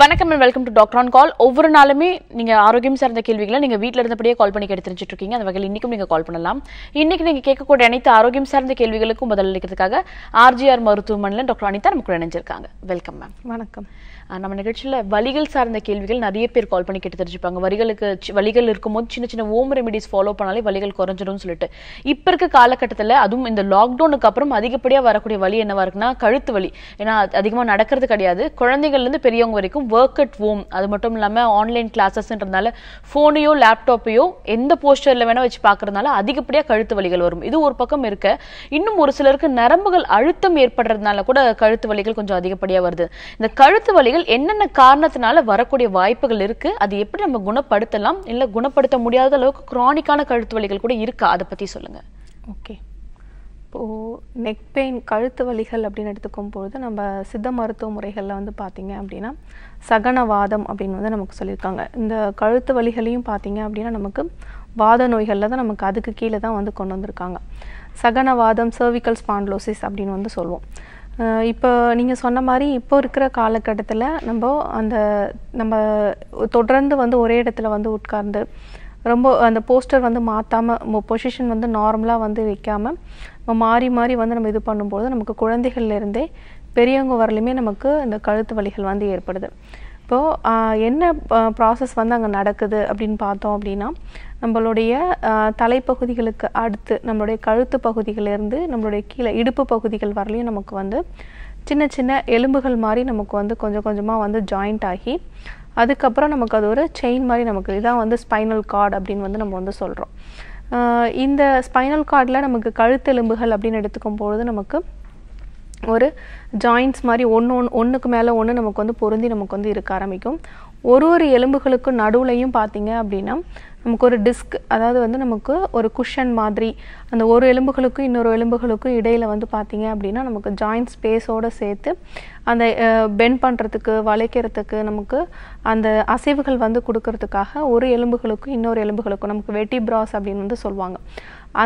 வணக்கம் and welcome to doctor on call ஒவ்வொரு நாளுமே நீங்கள் ஆரோக்கியம் சார்ந்த கேள்விகளை நீங்கள் வீட்டில் இருந்தபடியே கால் பண்ணி கேட்டு இருக்கீங்க அந்த வகையில் இன்னைக்கும் நீங்கள் கால் பண்ணலாம் இன்றைக்கி நீங்கள் கேட்கக்கூடிய அனைத்து ஆரோக்கியம் சார்ந்த கேள்விகளுக்கும் அளிக்கிறதுக்காக ஆர்ஜிஆர் மருத்துவமனையில் டாக்டர் அனிதா நமக்கு இணைஞ்சிருக்காங்க வெல்கம் மேம் வணக்கம் நம்ம நிகழ்ச்சியில் வழிகள் சார்ந்த கேள்விகள் நிறைய பேர் கால் பண்ணி கேட்டு தெரிஞ்சுப்பாங்க வரிகளுக்கு வழிகள் இருக்கும்போது சின்ன சின்ன ஓம் ரெமிடிஸ் ஃபாலோ பண்ணாலே வழிகள் குறைஞ்சிடும் சொல்லிட்டு இப்போ இருக்க காலகட்டத்தில் அதுவும் இந்த லாக்டவுனுக்கு அப்புறம் அதிகப்படியாக வரக்கூடிய வழி என்னவா இருக்குன்னா கழுத்து வலி ஏன்னா அதிகமாக நடக்கிறது கிடையாது குழந்தைகள்லேருந்து பெரியவங்க வரைக்கும் ஒர்க் அட் ஹோம் அது மட்டும் இல்லாமல் ஆன்லைன் கிளாஸஸ்ன்றதுனால ஃபோனையோ லேப்டாப்பையோ எந்த போஸ்டரில் வேணால் வச்சு பார்க்கறதுனால அதிகப்படியாக கழுத்து வலிகள் வரும் இது ஒரு பக்கம் இருக்க இன்னும் ஒரு சிலருக்கு நரம்புகள் அழுத்தம் ஏற்படுறதுனால கூட கழுத்து வலிகள் கொஞ்சம் அதிகப்படியாக வருது இந்த கழுத்து வழிகள் நோய்கள் என்னென்ன காரணத்தினால வரக்கூடிய வாய்ப்புகள் இருக்கு அது எப்படி நம்ம குணப்படுத்தலாம் இல்லை குணப்படுத்த முடியாத அளவுக்கு குரானிக்கான கழுத்து வலிகள் கூட இருக்கா அதை பற்றி சொல்லுங்க ஓகே இப்போது நெக் பெயின் கழுத்து வலிகள் அப்படின்னு எடுத்துக்கும் பொழுது நம்ம சித்த மருத்துவ முறைகளில் வந்து பார்த்திங்க அப்படின்னா சகனவாதம் அப்படின்னு வந்து நமக்கு சொல்லியிருக்காங்க இந்த கழுத்து வலிகளையும் பார்த்தீங்க அப்படின்னா நமக்கு வாத நோய்களில் தான் நமக்கு அதுக்கு கீழே தான் வந்து கொண்டு வந்திருக்காங்க சகனவாதம் சர்விக்கல் ஸ்பான்லோசிஸ் அப்படின்னு வந்து சொல்லுவோம் இப்போ நீங்கள் சொன்ன மாதிரி இப்போ இருக்கிற காலகட்டத்தில் நம்ம அந்த நம்ம தொடர்ந்து வந்து ஒரே இடத்துல வந்து உட்கார்ந்து ரொம்ப அந்த போஸ்டர் வந்து மாற்றாமல் பொசிஷன் வந்து நார்மலாக வந்து வைக்காமல் நம்ம மாறி மாறி வந்து நம்ம இது பண்ணும்போது நமக்கு குழந்தைகள்லேருந்தே பெரியவங்க வரலையுமே நமக்கு இந்த கழுத்து வலிகள் வந்து ஏற்படுது இப்போது என்ன ப்ராசஸ் வந்து அங்கே நடக்குது அப்படின்னு பார்த்தோம் அப்படின்னா நம்மளுடைய தலைப்பகுதிகளுக்கு அடுத்து நம்மளுடைய கழுத்து பகுதிகளிலிருந்து நம்மளுடைய கீழே இடுப்பு பகுதிகள் வரலையும் நமக்கு வந்து சின்ன சின்ன எலும்புகள் மாதிரி நமக்கு வந்து கொஞ்சம் கொஞ்சமாக வந்து ஜாயிண்ட் ஆகி அதுக்கப்புறம் நமக்கு அது ஒரு செயின் மாதிரி நமக்கு இதான் வந்து ஸ்பைனல் கார்டு அப்படின்னு வந்து நம்ம வந்து சொல்கிறோம் இந்த ஸ்பைனல் கார்டில் நமக்கு கழுத்தெலும்புகள் அப்படின்னு எடுத்துக்கும் பொழுது நமக்கு ஒரு ஜாயின்ஸ் மாதிரி ஒன்று ஒன்று ஒன்றுக்கு மேலே ஒன்று நமக்கு வந்து பொருந்தி நமக்கு வந்து இருக்க ஆரம்பிக்கும் ஒரு ஒரு எலும்புகளுக்கும் நடுவுலையும் பார்த்தீங்க அப்படின்னா நமக்கு ஒரு டிஸ்க் அதாவது வந்து நமக்கு ஒரு குஷன் மாதிரி அந்த ஒரு எலும்புகளுக்கும் இன்னொரு எலும்புகளுக்கும் இடையில் வந்து பார்த்திங்க அப்படின்னா நமக்கு ஜாயின்ட் ஸ்பேஸோடு சேர்த்து அந்த பெண்ட் பண்ணுறதுக்கு வளைக்கிறதுக்கு நமக்கு அந்த அசைவுகள் வந்து கொடுக்கறதுக்காக ஒரு எலும்புகளுக்கும் இன்னொரு எலும்புகளுக்கும் நமக்கு வெட்டி ப்ராஸ் அப்படின்னு வந்து சொல்லுவாங்க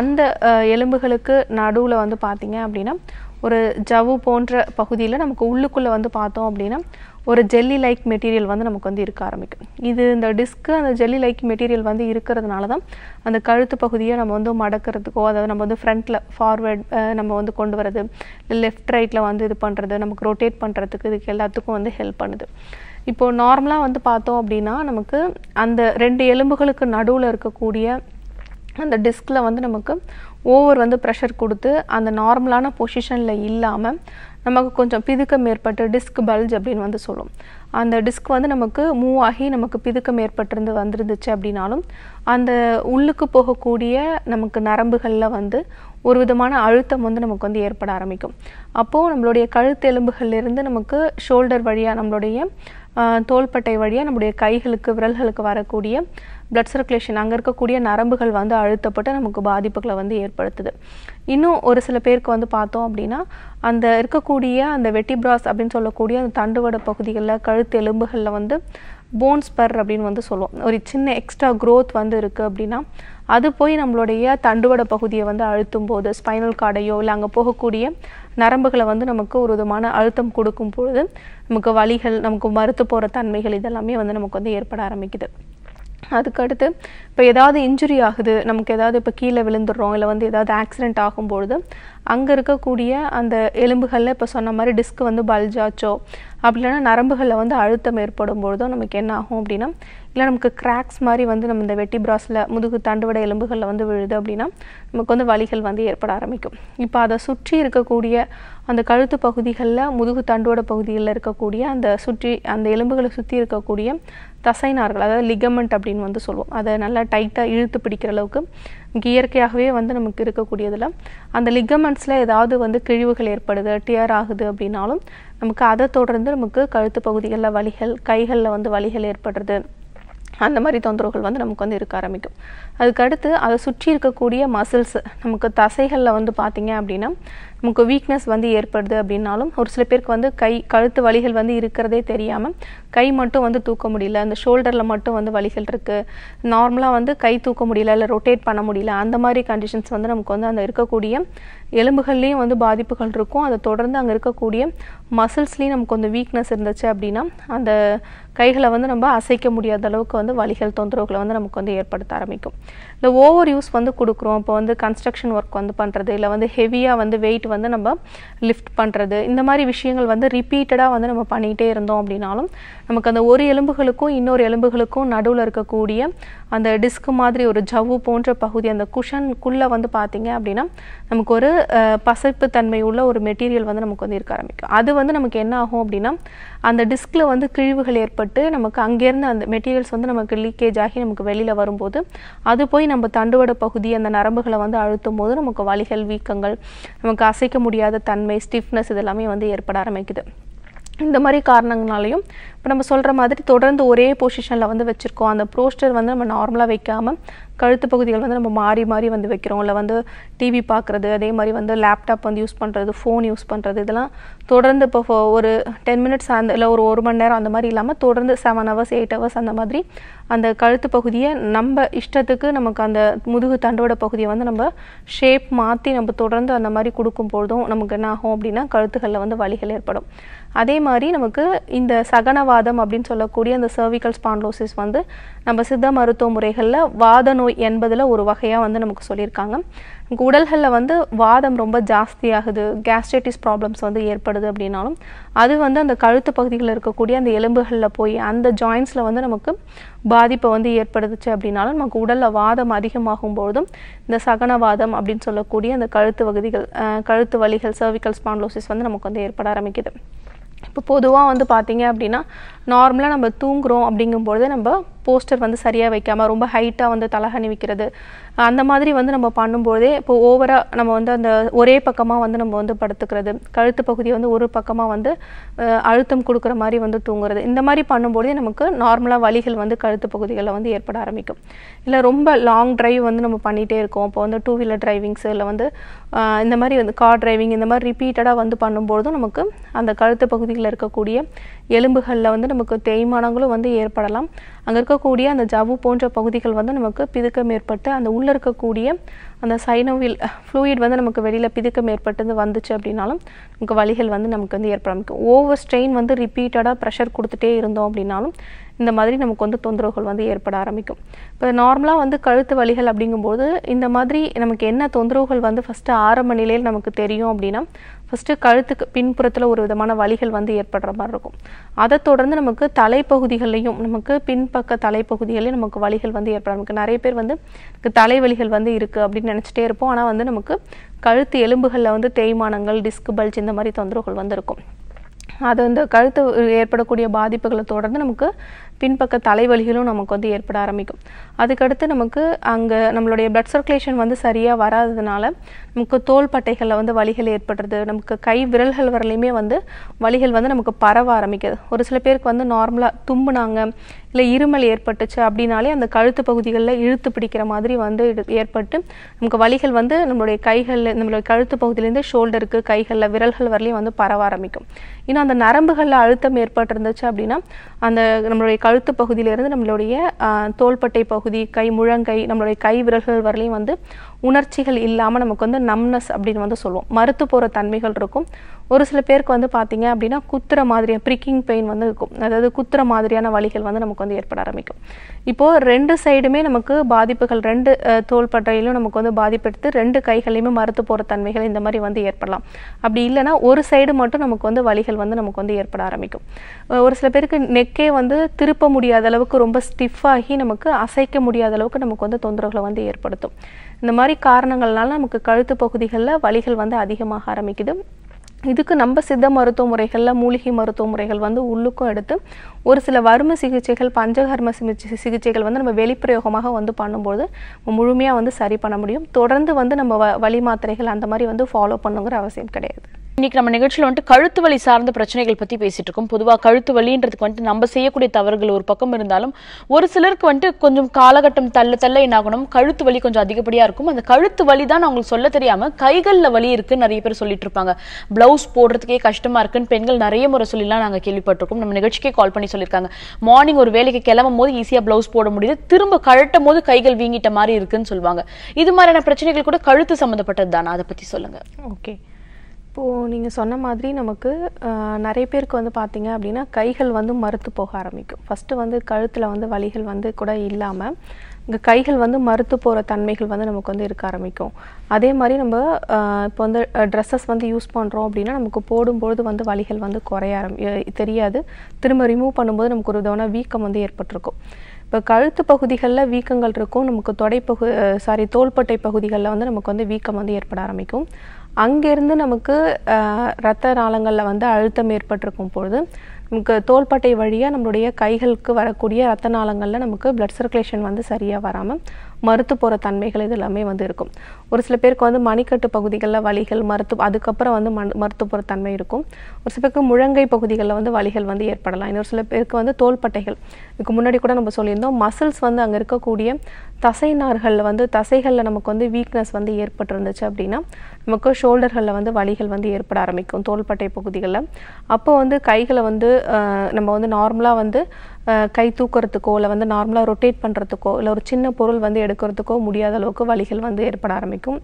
அந்த எலும்புகளுக்கு நடுவில் வந்து பார்த்திங்க அப்படின்னா ஒரு ஜவு போன்ற பகுதியில் நமக்கு உள்ளுக்குள்ளே வந்து பார்த்தோம் அப்படின்னா ஒரு ஜெல்லி லைக் மெட்டீரியல் வந்து நமக்கு வந்து இருக்க ஆரம்பிக்கும் இது இந்த டிஸ்க்கு அந்த ஜெல்லி லைக் மெட்டீரியல் வந்து இருக்கிறதுனால தான் அந்த கழுத்து பகுதியை நம்ம வந்து மடக்கிறதுக்கோ அதாவது நம்ம வந்து ஃப்ரண்ட்டில் ஃபார்வேர்ட் நம்ம வந்து கொண்டு வரது லெஃப்ட் ரைட்டில் வந்து இது பண்ணுறது நமக்கு ரொட்டேட் பண்ணுறதுக்கு இதுக்கு எல்லாத்துக்கும் வந்து ஹெல்ப் பண்ணுது இப்போது நார்மலாக வந்து பார்த்தோம் அப்படின்னா நமக்கு அந்த ரெண்டு எலும்புகளுக்கு நடுவில் இருக்கக்கூடிய அந்த டிஸ்கில் வந்து நமக்கு ஓவர் வந்து ப்ரெஷர் கொடுத்து அந்த நார்மலான பொசிஷனில் இல்லாமல் நமக்கு கொஞ்சம் பிதுக்கம் ஏற்பட்டு டிஸ்க் பல்ஜ் அப்படின்னு வந்து சொல்லும் அந்த டிஸ்க் வந்து நமக்கு மூவ் ஆகி நமக்கு பிதுக்கம் ஏற்பட்டிருந்து வந்துருந்துச்சு அப்படின்னாலும் அந்த உள்ளுக்கு போகக்கூடிய நமக்கு நரம்புகளில் வந்து ஒரு விதமான அழுத்தம் வந்து நமக்கு வந்து ஏற்பட ஆரம்பிக்கும் அப்போது நம்மளுடைய இருந்து நமக்கு ஷோல்டர் வழியாக நம்மளுடைய தோள்பட்டை வழியாக நம்முடைய கைகளுக்கு விரல்களுக்கு வரக்கூடிய பிளட் சர்க்குலேஷன் அங்கே இருக்கக்கூடிய நரம்புகள் வந்து அழுத்தப்பட்டு நமக்கு பாதிப்புகளை வந்து ஏற்படுத்துது இன்னும் ஒரு சில பேருக்கு வந்து பார்த்தோம் அப்படின்னா அந்த இருக்கக்கூடிய அந்த வெட்டிப்ராஸ் அப்படின்னு சொல்லக்கூடிய அந்த தண்டுவட பகுதிகளில் கழுத்து எலும்புகளில் வந்து போன்ஸ் பர் அப்படின்னு வந்து சொல்லுவோம் ஒரு சின்ன எக்ஸ்ட்ரா க்ரோத் வந்து இருக்குது அப்படின்னா அது போய் நம்மளுடைய தண்டுவட பகுதியை வந்து அழுத்தும் போது ஸ்பைனல் கார்டையோ இல்லை அங்கே போகக்கூடிய நரம்புகளை வந்து நமக்கு ஒரு விதமான அழுத்தம் கொடுக்கும் பொழுது நமக்கு வழிகள் நமக்கு மறுத்து போகிற தன்மைகள் இதெல்லாமே வந்து நமக்கு வந்து ஏற்பட ஆரம்பிக்குது அதுக்கடுத்து இப்போ ஏதாவது இன்ஜுரி ஆகுது நமக்கு ஏதாவது இப்போ கீழே விழுந்துடுறோம் இல்லை வந்து ஏதாவது ஆக்சிடெண்ட் ஆகும்பொழுது அங்கே இருக்கக்கூடிய அந்த எலும்புகளில் இப்போ சொன்ன மாதிரி டிஸ்க் வந்து பல்ஜாச்சோ அப்படி இல்லைன்னா நரம்புகளில் வந்து அழுத்தம் ஏற்படும் பொழுதோ நமக்கு என்ன ஆகும் அப்படின்னா இல்லை நமக்கு கிராக்ஸ் மாதிரி வந்து நம்ம இந்த வெட்டி பிராஸில் முதுகு தண்டுவட எலும்புகளில் வந்து விழுது அப்படின்னா நமக்கு வந்து வலிகள் வந்து ஏற்பட ஆரம்பிக்கும் இப்போ அதை சுற்றி இருக்கக்கூடிய அந்த கழுத்து பகுதிகளில் முதுகு தண்டோட பகுதிகளில் இருக்கக்கூடிய அந்த சுற்றி அந்த எலும்புகளை சுற்றி இருக்கக்கூடிய தசைனார்கள் அதாவது லிகமெண்ட் அப்படின்னு வந்து சொல்லுவோம் அதை நல்லா டைட்டாக இழுத்து பிடிக்கிற அளவுக்கு இயற்கையாகவே வந்து நமக்கு இருக்கக்கூடியதில் அந்த லிகமெண்ட்ஸில் ஏதாவது வந்து கிழிவுகள் ஏற்படுது டியர் ஆகுது அப்படின்னாலும் நமக்கு அதை தொடர்ந்து நமக்கு கழுத்து பகுதிகளில் வலிகள் கைகளில் வந்து வலிகள் ஏற்படுறது அந்த மாதிரி தொந்தரவுகள் வந்து நமக்கு வந்து இருக்க ஆரம்பிக்கும் அதுக்கடுத்து அதை சுற்றி இருக்கக்கூடிய மசில்ஸ் நமக்கு தசைகளில் வந்து பார்த்திங்க அப்படின்னா நமக்கு வீக்னஸ் வந்து ஏற்படுது அப்படின்னாலும் ஒரு சில பேருக்கு வந்து கை கழுத்து வலிகள் வந்து இருக்கிறதே தெரியாமல் கை மட்டும் வந்து தூக்க முடியல அந்த ஷோல்டரில் மட்டும் வந்து வலிகள் இருக்குது நார்மலாக வந்து கை தூக்க முடியல இல்லை ரொட்டேட் பண்ண முடியல அந்த மாதிரி கண்டிஷன்ஸ் வந்து நமக்கு வந்து அந்த இருக்கக்கூடிய எலும்புகள்லேயும் வந்து பாதிப்புகள் இருக்கும் அதை தொடர்ந்து அங்கே இருக்கக்கூடிய மசில்ஸ்லேயும் நமக்கு வந்து வீக்னஸ் இருந்துச்சு அப்படின்னா அந்த கைகளை வந்து நம்ம அசைக்க முடியாத அளவுக்கு வந்து வழிகள் தொந்தரவுகளை வந்து நமக்கு வந்து ஏற்படுத்த ஆரம்பிக்கும் இந்த ஓவர் யூஸ் வந்து கொடுக்குறோம் இப்போ வந்து கன்ஸ்ட்ரக்ஷன் ஒர்க் வந்து பண்ணுறது இல்லை வந்து ஹெவியாக வந்து வெயிட் வந்து நம்ம லிஃப்ட் பண்ணுறது இந்த மாதிரி விஷயங்கள் வந்து ரிப்பீட்டடாக வந்து நம்ம பண்ணிகிட்டே இருந்தோம் அப்படின்னாலும் நமக்கு அந்த ஒரு எலும்புகளுக்கும் இன்னொரு எலும்புகளுக்கும் நடுவில் இருக்கக்கூடிய அந்த டிஸ்க் மாதிரி ஒரு ஜவ்வு போன்ற பகுதி அந்த குஷனுக்குள்ளே வந்து பார்த்திங்க அப்படின்னா நமக்கு ஒரு பசைப்பு தன்மை உள்ள ஒரு மெட்டீரியல் வந்து நமக்கு வந்து இருக்க ஆரம்பிக்கும் அது வந்து நமக்கு என்ன ஆகும் அப்படின்னா அந்த டிஸ்கில் வந்து கிழிவுகள் ஏற்பட்டு நமக்கு அங்கேருந்து அந்த மெட்டீரியல்ஸ் வந்து நமக்கு லீக்கேஜ் ஆகி நமக்கு வெளியில் வரும்போது அது போய் நம்ம தண்டுவட பகுதி அந்த நரம்புகளை வந்து அழுத்தும் போது நமக்கு வலிகள் வீக்கங்கள் நமக்கு அசைக்க முடியாத தன்மை ஸ்டிஃப்னஸ் இதெல்லாமே வந்து ஏற்பட ஆரம்பிக்குது இந்த மாதிரி காரணங்களாலையும் இப்போ நம்ம சொல்கிற மாதிரி தொடர்ந்து ஒரே பொசிஷனில் வந்து வச்சுருக்கோம் அந்த ப்ரோஸ்டர் வந்து நம்ம நார்மலாக வைக்காமல் கழுத்து பகுதிகள் வந்து நம்ம மாறி மாறி வந்து வைக்கிறோம் இல்லை வந்து டிவி பார்க்குறது அதே மாதிரி வந்து லேப்டாப் வந்து யூஸ் பண்ணுறது ஃபோன் யூஸ் பண்ணுறது இதெல்லாம் தொடர்ந்து இப்போ ஒரு டென் மினிட்ஸ் அந்த இல்லை ஒரு ஒரு மணி நேரம் அந்த மாதிரி இல்லாமல் தொடர்ந்து செவன் ஹவர்ஸ் எயிட் ஹவர்ஸ் அந்த மாதிரி அந்த கழுத்து பகுதியை நம்ம இஷ்டத்துக்கு நமக்கு அந்த முதுகு தண்டோட பகுதியை வந்து நம்ம ஷேப் மாற்றி நம்ம தொடர்ந்து அந்த மாதிரி கொடுக்கும் பொழுதும் நமக்கு என்ன ஆகும் அப்படின்னா கழுத்துகளில் வந்து வலிகள் ஏற்படும் அதே மாதிரி நமக்கு இந்த சகனவாதம் அப்படின்னு சொல்லக்கூடிய அந்த சர்விக்கல் ஸ்பான்லோசிஸ் வந்து நம்ம சித்த மருத்துவ முறைகளில் வாத நோய் நோய் என்பதில் ஒரு வகையாக வந்து நமக்கு சொல்லியிருக்காங்க நமக்கு உடல்களில் வந்து வாதம் ரொம்ப ஜாஸ்தியாகுது கேஸ்ட்ரைட்டிஸ் ப்ராப்ளம்ஸ் வந்து ஏற்படுது அப்படின்னாலும் அது வந்து அந்த கழுத்து பகுதிகளில் இருக்கக்கூடிய அந்த எலும்புகளில் போய் அந்த ஜாயின்ஸில் வந்து நமக்கு பாதிப்பை வந்து ஏற்படுத்துச்சு அப்படின்னாலும் நமக்கு உடலில் வாதம் அதிகமாகும் பொழுதும் இந்த சகனவாதம் அப்படின்னு சொல்லக்கூடிய அந்த கழுத்து பகுதிகள் கழுத்து வலிகள் சர்விக்கல் ஸ்பான்லோசிஸ் வந்து நமக்கு வந்து ஏற்பட ஆரம்பிக்குது இப்போ பொதுவாக வந்து பார்த்தீங்க அப்படின்னா நார்மலாக நம்ம தூங்குகிறோம் அப்படிங்கும்பொழுது நம்ம போஸ்டர் வந்து சரியாக வைக்காமல் ரொம்ப ஹைட்டாக வந்து தலகணி வைக்கிறது அந்த மாதிரி வந்து நம்ம பண்ணும்போதே இப்போ ஓவராக நம்ம வந்து அந்த ஒரே பக்கமாக வந்து நம்ம வந்து படுத்துக்கிறது கழுத்து பகுதியை வந்து ஒரு பக்கமாக வந்து அழுத்தம் கொடுக்குற மாதிரி வந்து தூங்குறது இந்த மாதிரி பண்ணும்போதே நமக்கு நார்மலாக வலிகள் வந்து கழுத்து பகுதிகளில் வந்து ஏற்பட ஆரம்பிக்கும் இல்லை ரொம்ப லாங் ட்ரைவ் வந்து நம்ம பண்ணிகிட்டே இருக்கோம் இப்போ வந்து டூ வீலர் டிரைவிங்ஸ் இல்லை வந்து இந்த மாதிரி வந்து கார் டிரைவிங் இந்த மாதிரி ரிப்பீட்டடாக வந்து பண்ணும்போதும் நமக்கு அந்த கழுத்து பகுதியில் இருக்கக்கூடிய எலும்புகளில் வந்து நமக்கு தேய்மானங்களும் வந்து ஏற்படலாம் அங்கே இருக்கக்கூடிய அந்த ஜவ்வு போன்ற பகுதிகள் வந்து நமக்கு பிதுக்கம் ஏற்பட்டு அந்த உள்ளே இருக்கக்கூடிய அந்த சைனோவில் ஃப்ளூயிட் வந்து நமக்கு வெளியில் பிதுக்கம் ஏற்பட்டு வந்துச்சு அப்படின்னாலும் நமக்கு வலிகள் வந்து நமக்கு வந்து ஏற்படாமிக்கும் ஓவர் ஸ்ட்ரெயின் வந்து ரிப்பீட்டடாக ப்ரெஷர் கொடுத்துட்டே இருந்தோம் அப்படின்னாலும் இந்த மாதிரி நமக்கு வந்து தொந்தரவுகள் வந்து ஏற்பட ஆரம்பிக்கும் இப்போ நார்மலாக வந்து கழுத்து வலிகள் அப்படிங்கும்போது இந்த மாதிரி நமக்கு என்ன தொந்தரவுகள் வந்து ஃபஸ்ட்டு ஆரம்ப நிலையில் நமக்கு தெரியும் அப்படின்னா ஃபஸ்ட்டு கழுத்துக்கு பின்புறத்தில் ஒரு விதமான வலிகள் வந்து ஏற்படுற மாதிரி இருக்கும் அதை தொடர்ந்து நமக்கு தலைப்பகுதிகள்லையும் நமக்கு பின்பக்க தலைப்பகுதிகளையும் நமக்கு வலிகள் வந்து ஏற்பட நமக்கு நிறைய பேர் வந்து தலைவலிகள் வந்து இருக்குது அப்படின்னு நினச்சிட்டே இருப்போம் ஆனால் வந்து நமக்கு கழுத்து எலும்புகளில் வந்து தேய்மானங்கள் டிஸ்க் பல்ஜ் இந்த மாதிரி தொந்தரவுகள் வந்து இருக்கும் அது வந்து கழுத்து ஏற்படக்கூடிய பாதிப்புகளை தொடர்ந்து நமக்கு பின்பக்க தலைவலிகளும் நமக்கு வந்து ஏற்பட ஆரம்பிக்கும் அதுக்கடுத்து நமக்கு அங்கே நம்மளுடைய பிளட் சர்க்குலேஷன் வந்து சரியாக வராததுனால நமக்கு பட்டைகளில் வந்து வலிகள் ஏற்படுறது நமக்கு கை விரல்கள் வரலையுமே வந்து வலிகள் வந்து நமக்கு பரவ ஆரம்பிக்குது ஒரு சில பேருக்கு வந்து நார்மலாக தும்புனாங்க இல்லை இருமல் ஏற்பட்டுச்சு அப்படின்னாலே அந்த கழுத்து பகுதிகளில் இழுத்து பிடிக்கிற மாதிரி வந்து ஏற்பட்டு நமக்கு வலிகள் வந்து நம்மளுடைய கைகளில் நம்மளுடைய கழுத்து பகுதியிலேருந்து ஷோல்டருக்கு கைகளில் விரல்கள் வரலையும் வந்து பரவ ஆரம்பிக்கும் இன்னும் அந்த நரம்புகளில் அழுத்தம் ஏற்பட்டிருந்துச்சு அப்படின்னா அந்த நம்மளுடைய கழுத்து பகுதியிலேருந்து நம்மளுடைய தோள்பட்டை பகுதி பகுதி கை முழங்கை நம்மளுடைய கை விரல்கள் வரலையும் வந்து உணர்ச்சிகள் இல்லாமல் நமக்கு வந்து நம்னஸ் அப்படின்னு வந்து சொல்லுவோம் மறுத்து போகிற தன்மைகள் இருக்கும் ஒரு சில பேருக்கு வந்து பார்த்தீங்க அப்படின்னா குத்துற மாதிரியாக ப்ரிக்கிங் பெயின் வந்து இருக்கும் அதாவது குத்துற மாதிரியான வழிகள் வந்து நமக்கு வந்து ஏற்பட ஆரம்பிக்கும் இப்போது ரெண்டு சைடுமே நமக்கு பாதிப்புகள் ரெண்டு தோள்பட்டையிலும் நமக்கு வந்து பாதிப்பு எடுத்து ரெண்டு கைகளையுமே மறுத்து போகிற தன்மைகள் இந்த மாதிரி வந்து ஏற்படலாம் அப்படி இல்லைனா ஒரு சைடு மட்டும் நமக்கு வந்து வழிகள் வந்து நமக்கு வந்து ஏற்பட ஆரம்பிக்கும் ஒரு சில பேருக்கு நெக்கே வந்து திருப்ப முடியாத அளவுக்கு ரொம்ப ஸ்டிஃபாகி நமக்கு அசைக்க முடியாத அளவுக்கு நமக்கு வந்து தொந்தரவுகளை வந்து ஏற்படுத்தும் இந்த மாதிரி காரணங்கள்னால நமக்கு கழுத்து பகுதிகளில் வலிகள் வந்து அதிகமாக ஆரம்பிக்குது இதுக்கு நம்ம சித்த மருத்துவ முறைகளில் மூலிகை மருத்துவ முறைகள் வந்து உள்ளுக்கும் எடுத்து ஒரு சில வறுமை சிகிச்சைகள் பஞ்சகர்ம சிகிச்சைகள் வந்து நம்ம வெளிப்பிரயோகமாக வந்து பண்ணும்போது முழுமையாக வந்து சரி பண்ண முடியும் தொடர்ந்து வந்து நம்ம வழி மாத்திரைகள் அந்த மாதிரி வந்து ஃபாலோ பண்ணுங்கிற அவசியம் கிடையாது இன்னைக்கு நம்ம நிகழ்ச்சியில் வந்துட்டு கழுத்து வலி சார்ந்த பிரச்சனைகள் பற்றி பேசிட்டு இருக்கோம் பொதுவாக கழுத்து வலின்றதுக்கு வந்துட்டு நம்ம செய்யக்கூடிய தவறுகள் ஒரு பக்கம் இருந்தாலும் ஒரு சிலருக்கு வந்துட்டு கொஞ்சம் காலகட்டம் தள்ள தள்ள என்ன கழுத்து வலி கொஞ்சம் அதிகப்படியாக இருக்கும் அந்த கழுத்து வலி தான் அவங்களுக்கு சொல்ல தெரியாமல் கைகளில் வலி இருக்குன்னு நிறைய பேர் சொல்லிட்டு இருப்பாங்க பிளவுஸ் போடுறதுக்கே கஷ்டமாக இருக்குன்னு பெண்கள் நிறைய முறை சொல்லிலாம் நாங்கள் கேள்விப்பட்டிருக்கோம் நம்ம நிகழ்ச்சிக்கே கால் பண்ணி சொல்லியிருக்காங்க மார்னிங் ஒரு வேலைக்கு கிளம்பும் போது ஈஸியாக பிளவுஸ் போட முடியுது திரும்ப கழட்டும் போது கைகள் வீங்கிட்ட மாதிரி இருக்குன்னு சொல்லுவாங்க இது மாதிரியான பிரச்சனைகள் கூட கழுத்து சம்மந்தப்பட்டது தானே அதை பற்றி சொல்லுங்கள் ஓகே இப்போது நீங்கள் சொன்ன மாதிரி நமக்கு நிறைய பேருக்கு வந்து பார்த்திங்க அப்படின்னா கைகள் வந்து மறுத்து போக ஆரம்பிக்கும் ஃபஸ்ட்டு வந்து கழுத்தில் வந்து வலிகள் வந்து கூட இல்லாமல் இங்கே கைகள் வந்து மறுத்து போகிற தன்மைகள் வந்து நமக்கு வந்து இருக்க ஆரம்பிக்கும் அதே மாதிரி நம்ம இப்போ வந்து ட்ரெஸ்ஸஸ் வந்து யூஸ் பண்ணுறோம் அப்படின்னா நமக்கு போடும்பொழுது வந்து வலிகள் வந்து குறைய ஆரம்பி தெரியாது திரும்ப ரிமூவ் பண்ணும்போது நமக்கு ஒரு விதமான வீக்கம் வந்து ஏற்பட்டிருக்கும் இப்போ கழுத்து பகுதிகளில் வீக்கங்கள் இருக்கும் நமக்கு தொடைப்பகு சாரி தோள்பட்டை பகுதிகளில் வந்து நமக்கு வந்து வீக்கம் வந்து ஏற்பட ஆரம்பிக்கும் அங்கேருந்து நமக்கு இரத்த நாளங்களில் வந்து அழுத்தம் ஏற்பட்டிருக்கும் பொழுது நமக்கு தோள்பட்டை வழியாக நம்மளுடைய கைகளுக்கு வரக்கூடிய ரத்த நாளங்களில் நமக்கு பிளட் சர்க்குலேஷன் வந்து சரியாக வராமல் மறுத்து போகிற தன்மைகள் இது எல்லாமே வந்து இருக்கும் ஒரு சில பேருக்கு வந்து மணிக்கட்டு பகுதிகளில் வலிகள் மருத்துவ அதுக்கப்புறம் வந்து மண் மருத்துவத்தன்மை இருக்கும் ஒரு சில பேருக்கு முழங்கை பகுதிகளில் வந்து வலிகள் வந்து ஏற்படலாம் இன்னொரு சில பேருக்கு வந்து தோள்பட்டைகள் இதுக்கு முன்னாடி கூட நம்ம சொல்லியிருந்தோம் மசில்ஸ் வந்து அங்கே இருக்கக்கூடிய தசை நார்களில் வந்து தசைகளில் நமக்கு வந்து வீக்னஸ் வந்து ஏற்பட்டுருந்துச்சு அப்படின்னா நமக்கு ஷோல்டர்களில் வந்து வலிகள் வந்து ஏற்பட ஆரம்பிக்கும் தோள்பட்டை பகுதிகளில் அப்போ வந்து கைகளை வந்து நம்ம வந்து நார்மலாக வந்து கை தூக்குறதுக்கோ இல்லை வந்து நார்மலாக ரொட்டேட் பண்ணுறதுக்கோ இல்லை ஒரு சின்ன பொருள் வந்து எடுக்கிறதுக்கோ முடியாத அளவுக்கு வலிகள் வந்து ஏற்பட ஆரம்பிக்கும் comme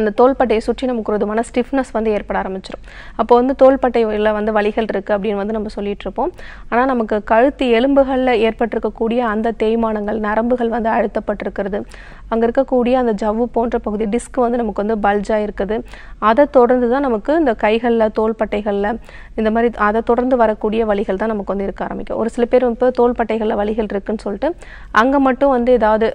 அந்த தோள்பட்டையை சுற்றி நமக்கு ஒரு விதமான ஸ்டிஃப்னஸ் வந்து ஏற்பட ஆரம்பிச்சிடும் அப்போ வந்து தோள்பட்டையில் வந்து வழிகள் இருக்குது அப்படின்னு வந்து நம்ம சொல்லிகிட்ருப்போம் இருப்போம் ஆனால் நமக்கு கழுத்து எலும்புகளில் ஏற்பட்டிருக்கக்கூடிய அந்த தேய்மானங்கள் நரம்புகள் வந்து அழுத்தப்பட்டிருக்கிறது அங்கே இருக்கக்கூடிய அந்த ஜவ்வு போன்ற பகுதி டிஸ்க் வந்து நமக்கு வந்து பல்ஜாக இருக்குது அதை தொடர்ந்து தான் நமக்கு இந்த கைகளில் தோள்பட்டைகளில் இந்த மாதிரி அதை தொடர்ந்து வரக்கூடிய வழிகள் தான் நமக்கு வந்து இருக்க ஆரம்பிக்கும் ஒரு சில பேர் இப்போ தோள்பட்டைகளில் வலிகள் இருக்குன்னு சொல்லிட்டு அங்கே மட்டும் வந்து ஏதாவது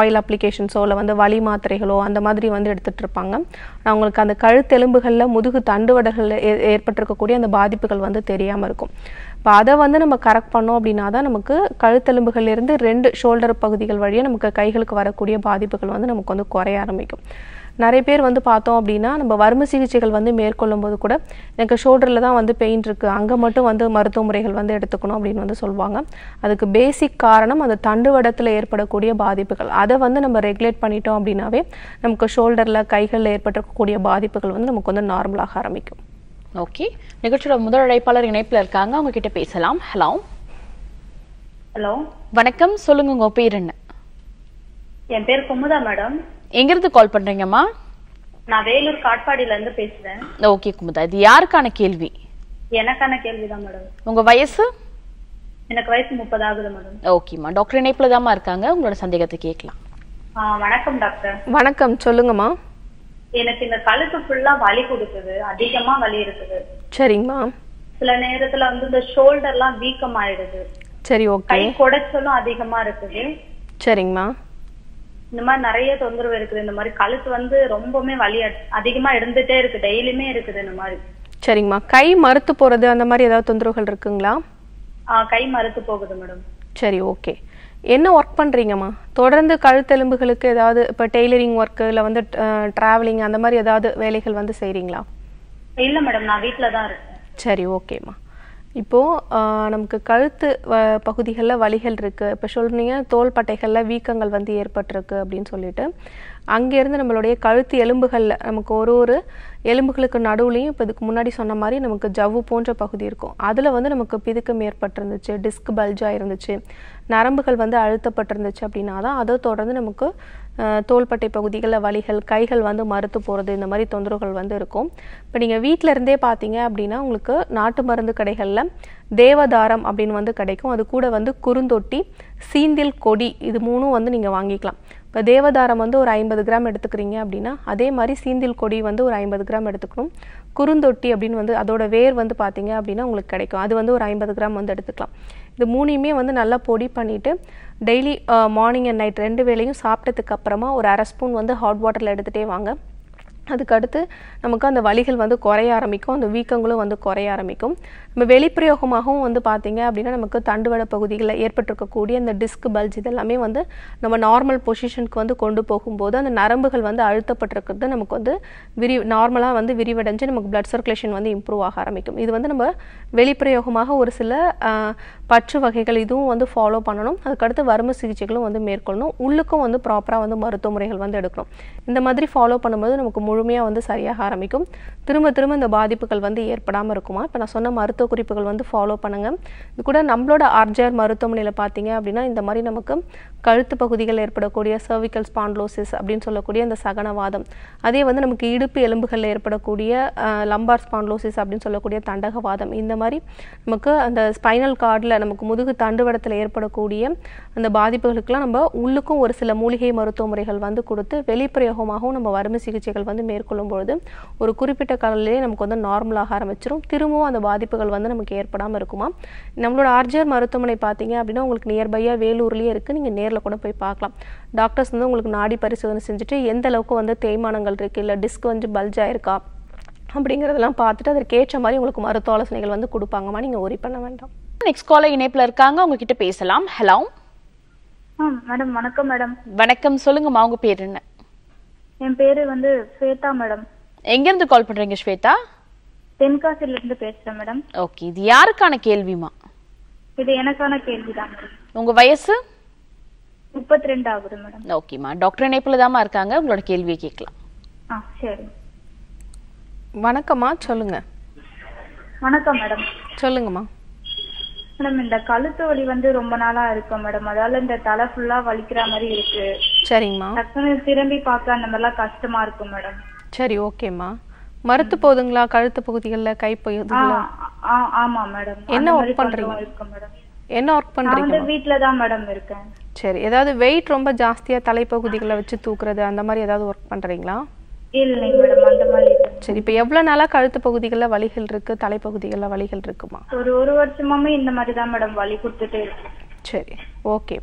ஆயில் அப்ளிகேஷன்ஸோ இல்லை வந்து வலி மாத்திரைகளோ அந்த மாதிரி வந்து எடுத்துகிட்டு இருப்பாங்க இருப்பாங்க அவங்களுக்கு அந்த கழுத்தெலும்புகளில் முதுகு தண்டுவடர்களில் ஏற்பட்டிருக்கக்கூடிய அந்த பாதிப்புகள் வந்து தெரியாமல் இருக்கும் இப்போ அதை வந்து நம்ம கரெக்ட் பண்ணோம் அப்படின்னா தான் நமக்கு கழுத்தெலும்புகள்லேருந்து ரெண்டு ஷோல்டர் பகுதிகள் வழியாக நமக்கு கைகளுக்கு வரக்கூடிய பாதிப்புகள் வந்து நமக்கு வந்து குறைய ஆரம்பிக்கும் நிறைய பேர் வந்து பார்த்தோம் அப்படின்னா நம்ம வறுமை சிகிச்சைகள் வந்து மேற்கொள்ளும் போது கூட எனக்கு ஷோல்டரில் தான் வந்து பெயின் இருக்குது அங்கே மட்டும் வந்து மருத்துவ முறைகள் வந்து எடுத்துக்கணும் அப்படின்னு வந்து சொல்லுவாங்க அதுக்கு பேசிக் காரணம் அந்த தண்டுவடத்தில் ஏற்படக்கூடிய பாதிப்புகள் அதை வந்து நம்ம ரெகுலேட் பண்ணிட்டோம் அப்படின்னாவே நமக்கு ஷோல்டரில் கைகளில் ஏற்பட்டிருக்கக்கூடிய பாதிப்புகள் வந்து நமக்கு வந்து நார்மலாக ஆரம்பிக்கும் ஓகே நிகழ்ச்சியோட முதல் அழைப்பாளர் இணைப்பில் இருக்காங்க அவங்க கிட்ட பேசலாம் ஹலோ ஹலோ வணக்கம் சொல்லுங்க உங்க பேர் என்ன என் பேர் குமுதா மேடம் எங்கிருந்து கால் பண்றீங்கம்மா நான் வேலூர் காட்பாடியில இருந்து பேசுறேன் ஓகே குமுதா இது யாருக்கான கேள்வி எனக்கான கேள்விதான் மேடம் உங்க வயசு எனக்கு வயசு முப்பது ஆகுது மேடம் ஓகேம்மா டாக்டர் இணைப்புல தான் இருக்காங்க உங்களோட சந்தேகத்தை கேட்கலாம் வணக்கம் டாக்டர் வணக்கம் சொல்லுங்கம்மா எனக்கு இந்த கழுத்து ஃபுல்லா வலி கொடுக்குது அதிகமா வலி இருக்குது சரிங்கம்மா சில நேரத்துல வந்து இந்த ஷோல்டர்லாம் வீக்கம் ஆயிடுது சரி ஓகே கை குடைச்சலும் அதிகமா இருக்குது சரிங்கம்மா இந்த மாதிரி நிறைய தொந்தரவு இருக்குது இந்த மாதிரி கழுத்து வந்து ரொம்பவுமே வலி அதிகமா இருந்துட்டே இருக்கு டெய்லியுமே இருக்குது இந்த மாதிரி சரிங்கம்மா கை மறுத்து போறது அந்த மாதிரி ஏதாவது தொந்தரவுகள் இருக்குங்களா கை மறுத்து போகுது மேடம் சரி ஓகே என்ன ஒர்க் பண்றீங்கம்மா தொடர்ந்து கழுத்தெலும்புகளுக்கு ஏதாவது இப்ப டெய்லரிங் ஒர்க்கு இல்லை வந்து டிராவலிங் அந்த மாதிரி ஏதாவது வேலைகள் வந்து செய்றீங்களா இல்லை மேடம் நான் வீட்டில் தான் இருக்கேன் சரி ஓகேம்மா இப்போது நமக்கு கழுத்து வ பகுதிகளில் வலிகள் இருக்குது இப்போ சொல்கிறீங்க தோள்பட்டைகளில் வீக்கங்கள் வந்து ஏற்பட்டிருக்கு அப்படின்னு சொல்லிட்டு அங்கேருந்து நம்மளுடைய கழுத்து எலும்புகளில் நமக்கு ஒரு ஒரு எலும்புகளுக்கு நடுவுலையும் இப்போ இதுக்கு முன்னாடி சொன்ன மாதிரி நமக்கு ஜவ்வு போன்ற பகுதி இருக்கும் அதில் வந்து நமக்கு பிதுக்கம் ஏற்பட்டிருந்துச்சு டிஸ்க் பல்ஜாக இருந்துச்சு நரம்புகள் வந்து அழுத்தப்பட்டிருந்துச்சு அப்படின்னா தான் அதை தொடர்ந்து நமக்கு தோள்பட்டை பகுதிகளில் வலிகள் கைகள் வந்து மறுத்து போகிறது இந்த மாதிரி தொந்தரவுகள் வந்து இருக்கும் இப்போ நீங்கள் வீட்டில் இருந்தே பார்த்தீங்க அப்படின்னா உங்களுக்கு நாட்டு மருந்து கடைகளில் தேவதாரம் அப்படின்னு வந்து கிடைக்கும் அது கூட வந்து குறுந்தொட்டி சீந்தில் கொடி இது மூணும் வந்து நீங்கள் வாங்கிக்கலாம் இப்போ தேவதாரம் வந்து ஒரு ஐம்பது கிராம் எடுத்துக்கிறீங்க அப்படின்னா அதே மாதிரி சீந்தில் கொடி வந்து ஒரு ஐம்பது கிராம் எடுத்துக்கணும் குறுந்தொட்டி அப்படின்னு வந்து அதோட வேர் வந்து பார்த்தீங்க அப்படின்னா உங்களுக்கு கிடைக்கும் அது வந்து ஒரு ஐம்பது கிராம் வந்து எடுத்துக்கலாம் இது மூணையுமே வந்து நல்லா பொடி பண்ணிவிட்டு டெய்லி மார்னிங் அண்ட் நைட் ரெண்டு வேலையும் சாப்பிட்டதுக்கு அப்புறமா ஒரு அரை ஸ்பூன் வந்து ஹாட் வாட்டரில் எடுத்துகிட்டே வாங்க அதுக்கடுத்து நமக்கு அந்த வழிகள் வந்து குறைய ஆரம்பிக்கும் அந்த வீக்கங்களும் வந்து குறைய ஆரம்பிக்கும் நம்ம வெளிப்பிரயோகமாகவும் வந்து பார்த்திங்க அப்படின்னா நமக்கு தண்டுவட பகுதிகளில் ஏற்பட்டிருக்கக்கூடிய அந்த டிஸ்க் பல்ஜ் இதெல்லாமே வந்து நம்ம நார்மல் பொசிஷனுக்கு வந்து கொண்டு போகும்போது அந்த நரம்புகள் வந்து அழுத்தப்பட்டிருக்கிறது நமக்கு வந்து விரி நார்மலாக வந்து விரிவடைஞ்சு நமக்கு பிளட் சர்க்குலேஷன் வந்து இம்ப்ரூவ் ஆக ஆரம்பிக்கும் இது வந்து நம்ம வெளிப்பிரயோகமாக ஒரு சில பற்று வகைகள் இதுவும் வந்து ஃபாலோ பண்ணணும் அதுக்கடுத்து வறுமை சிகிச்சைகளும் வந்து மேற்கொள்ளணும் உள்ளுக்கும் வந்து ப்ராப்பராக வந்து மருத்துவ முறைகள் வந்து எடுக்கணும் இந்த மாதிரி ஃபாலோ பண்ணும்போது நமக்கு முழுமையாக வந்து சரியாக ஆரம்பிக்கும் திரும்ப திரும்ப இந்த பாதிப்புகள் வந்து ஏற்படாமல் இருக்குமா இப்போ நான் சொன்ன மருத்துவ குறிப்புகள் வந்து ஃபாலோ பண்ணுங்கள் இது கூட நம்மளோட ஆர்ஜிஆர் மருத்துவமனையில் பார்த்தீங்க அப்படின்னா இந்த மாதிரி நமக்கு கழுத்து பகுதிகளில் ஏற்படக்கூடிய சர்விக்கல் ஸ்பான்லோசிஸ் அப்படின்னு சொல்லக்கூடிய அந்த சகனவாதம் அதே வந்து நமக்கு இடுப்பு எலும்புகளில் ஏற்படக்கூடிய லம்பார் ஸ்பான்லோசிஸ் அப்படின்னு சொல்லக்கூடிய தண்டகவாதம் இந்த மாதிரி நமக்கு அந்த ஸ்பைனல் கார்டில் நமக்கு முதுகு தண்டுவடத்தில் ஏற்படக்கூடிய அந்த பாதிப்புகளுக்கெல்லாம் நம்ம உள்ளுக்கும் ஒரு சில மூலிகை மருத்துவ முறைகள் வந்து கொடுத்து வெளிப்பிரயோகமாகவும் நம்ம வறுமை சிகிச்சைகள் வந்து மேற்கொள்ளும் பொழுது ஒரு குறிப்பிட்ட காலையிலே நமக்கு வந்து நார்மலாக ஆரம்பிச்சிடும் திரும்பவும் அந்த பாதிப்புகள் வந்து நமக்கு ஏற்படாமல் இருக்குமா நம்மளோட ஆர்ஜிஆர் மருத்துவமனை பார்த்தீங்க அப்படின்னா உங்களுக்கு நியர்பையாக வேலூர்லேயே இருக்குது நீங்கள் நேரில் கூட போய் பார்க்கலாம் டாக்டர்ஸ் வந்து உங்களுக்கு நாடி பரிசோதனை செஞ்சுட்டு எந்த அளவுக்கு வந்து தேய்மானங்கள் இருக்குது இல்லை டிஸ்க் வந்து பல்ஜ் ஆயிருக்கா அப்படிங்கிறதெல்லாம் பார்த்துட்டு அதற்கேற்ற மாதிரி உங்களுக்கு மருத்துவ ஆலோசனைகள் வந்து கொடுப்பாங்கம்மா நீங்கள் ஒரி பண்ண வேண்டாம் நெக்ஸ்ட் காலை இணைப்பில் இருக்காங்க உங்ககிட்ட பேசலாம் ஹலோ மேடம் வணக்கம் மேடம் வணக்கம் சொல்லுங்கம்மா உங்க பேர் என்ன என் பேரு வந்து ஸ்வேதா மேடம் எங்க இருந்து கால் பண்றீங்க ஸ்வேதா தென்காசில இருந்து பேசுறேன் மேடம் ஓகே இது யாருக்கான கேள்விமா இது எனக்கான கேள்விதான் உங்க வயசு முப்பத்தி ரெண்டு ஆகுது மேடம் ஓகேம்மா டாக்டர் இணைப்புல தாமா இருக்காங்க உங்களோட கேள்வியை கேட்கலாம் ஆ சரி வணக்கம்மா சொல்லுங்க வணக்கம் மேடம் சொல்லுங்கம்மா மேடம் இந்த கழுத்து வலி வந்து ரொம்ப நாளா இருக்கும் மேடம் அதால இந்த தலை ஃபுல்லா வலிக்கிற மாதிரி இருக்கு சரிங்கம்மா டக்குனு திரும்பி பார்க்க அந்த மாதிரிலாம் கஷ்டமா இருக்கும் மேடம் சரி ஓகேம்மா மறுத்து போகுதுங்களா கழுத்து பகுதிகளில் கை போகுதுங்களா ஆமா மேடம் என்ன ஒர்க் பண்றீங்க மேடம் என்ன ஒர்க் பண்றீங்க நான் வீட்ல தான் மேடம் இருக்கேன் சரி ஏதாவது வெயிட் ரொம்ப ஜாஸ்தியா தலைப்பகுதிகளை வச்சு தூக்குறது அந்த மாதிரி ஏதாவது ஒர்க் பண்றீங்களா இல்லை மேடம் சரி இப்போ எவ்வளவு நாளாக கழுத்து பகுதிகளில் வலிகள் இருக்கு தலைப்பகுதிகளில் வலிகள் இருக்குமா ஒரு ஒரு வருஷமாமே இந்த மாதிரிதான் மேடம் வலி கொடுத்துட்டே இருக்கு சரி ஓகே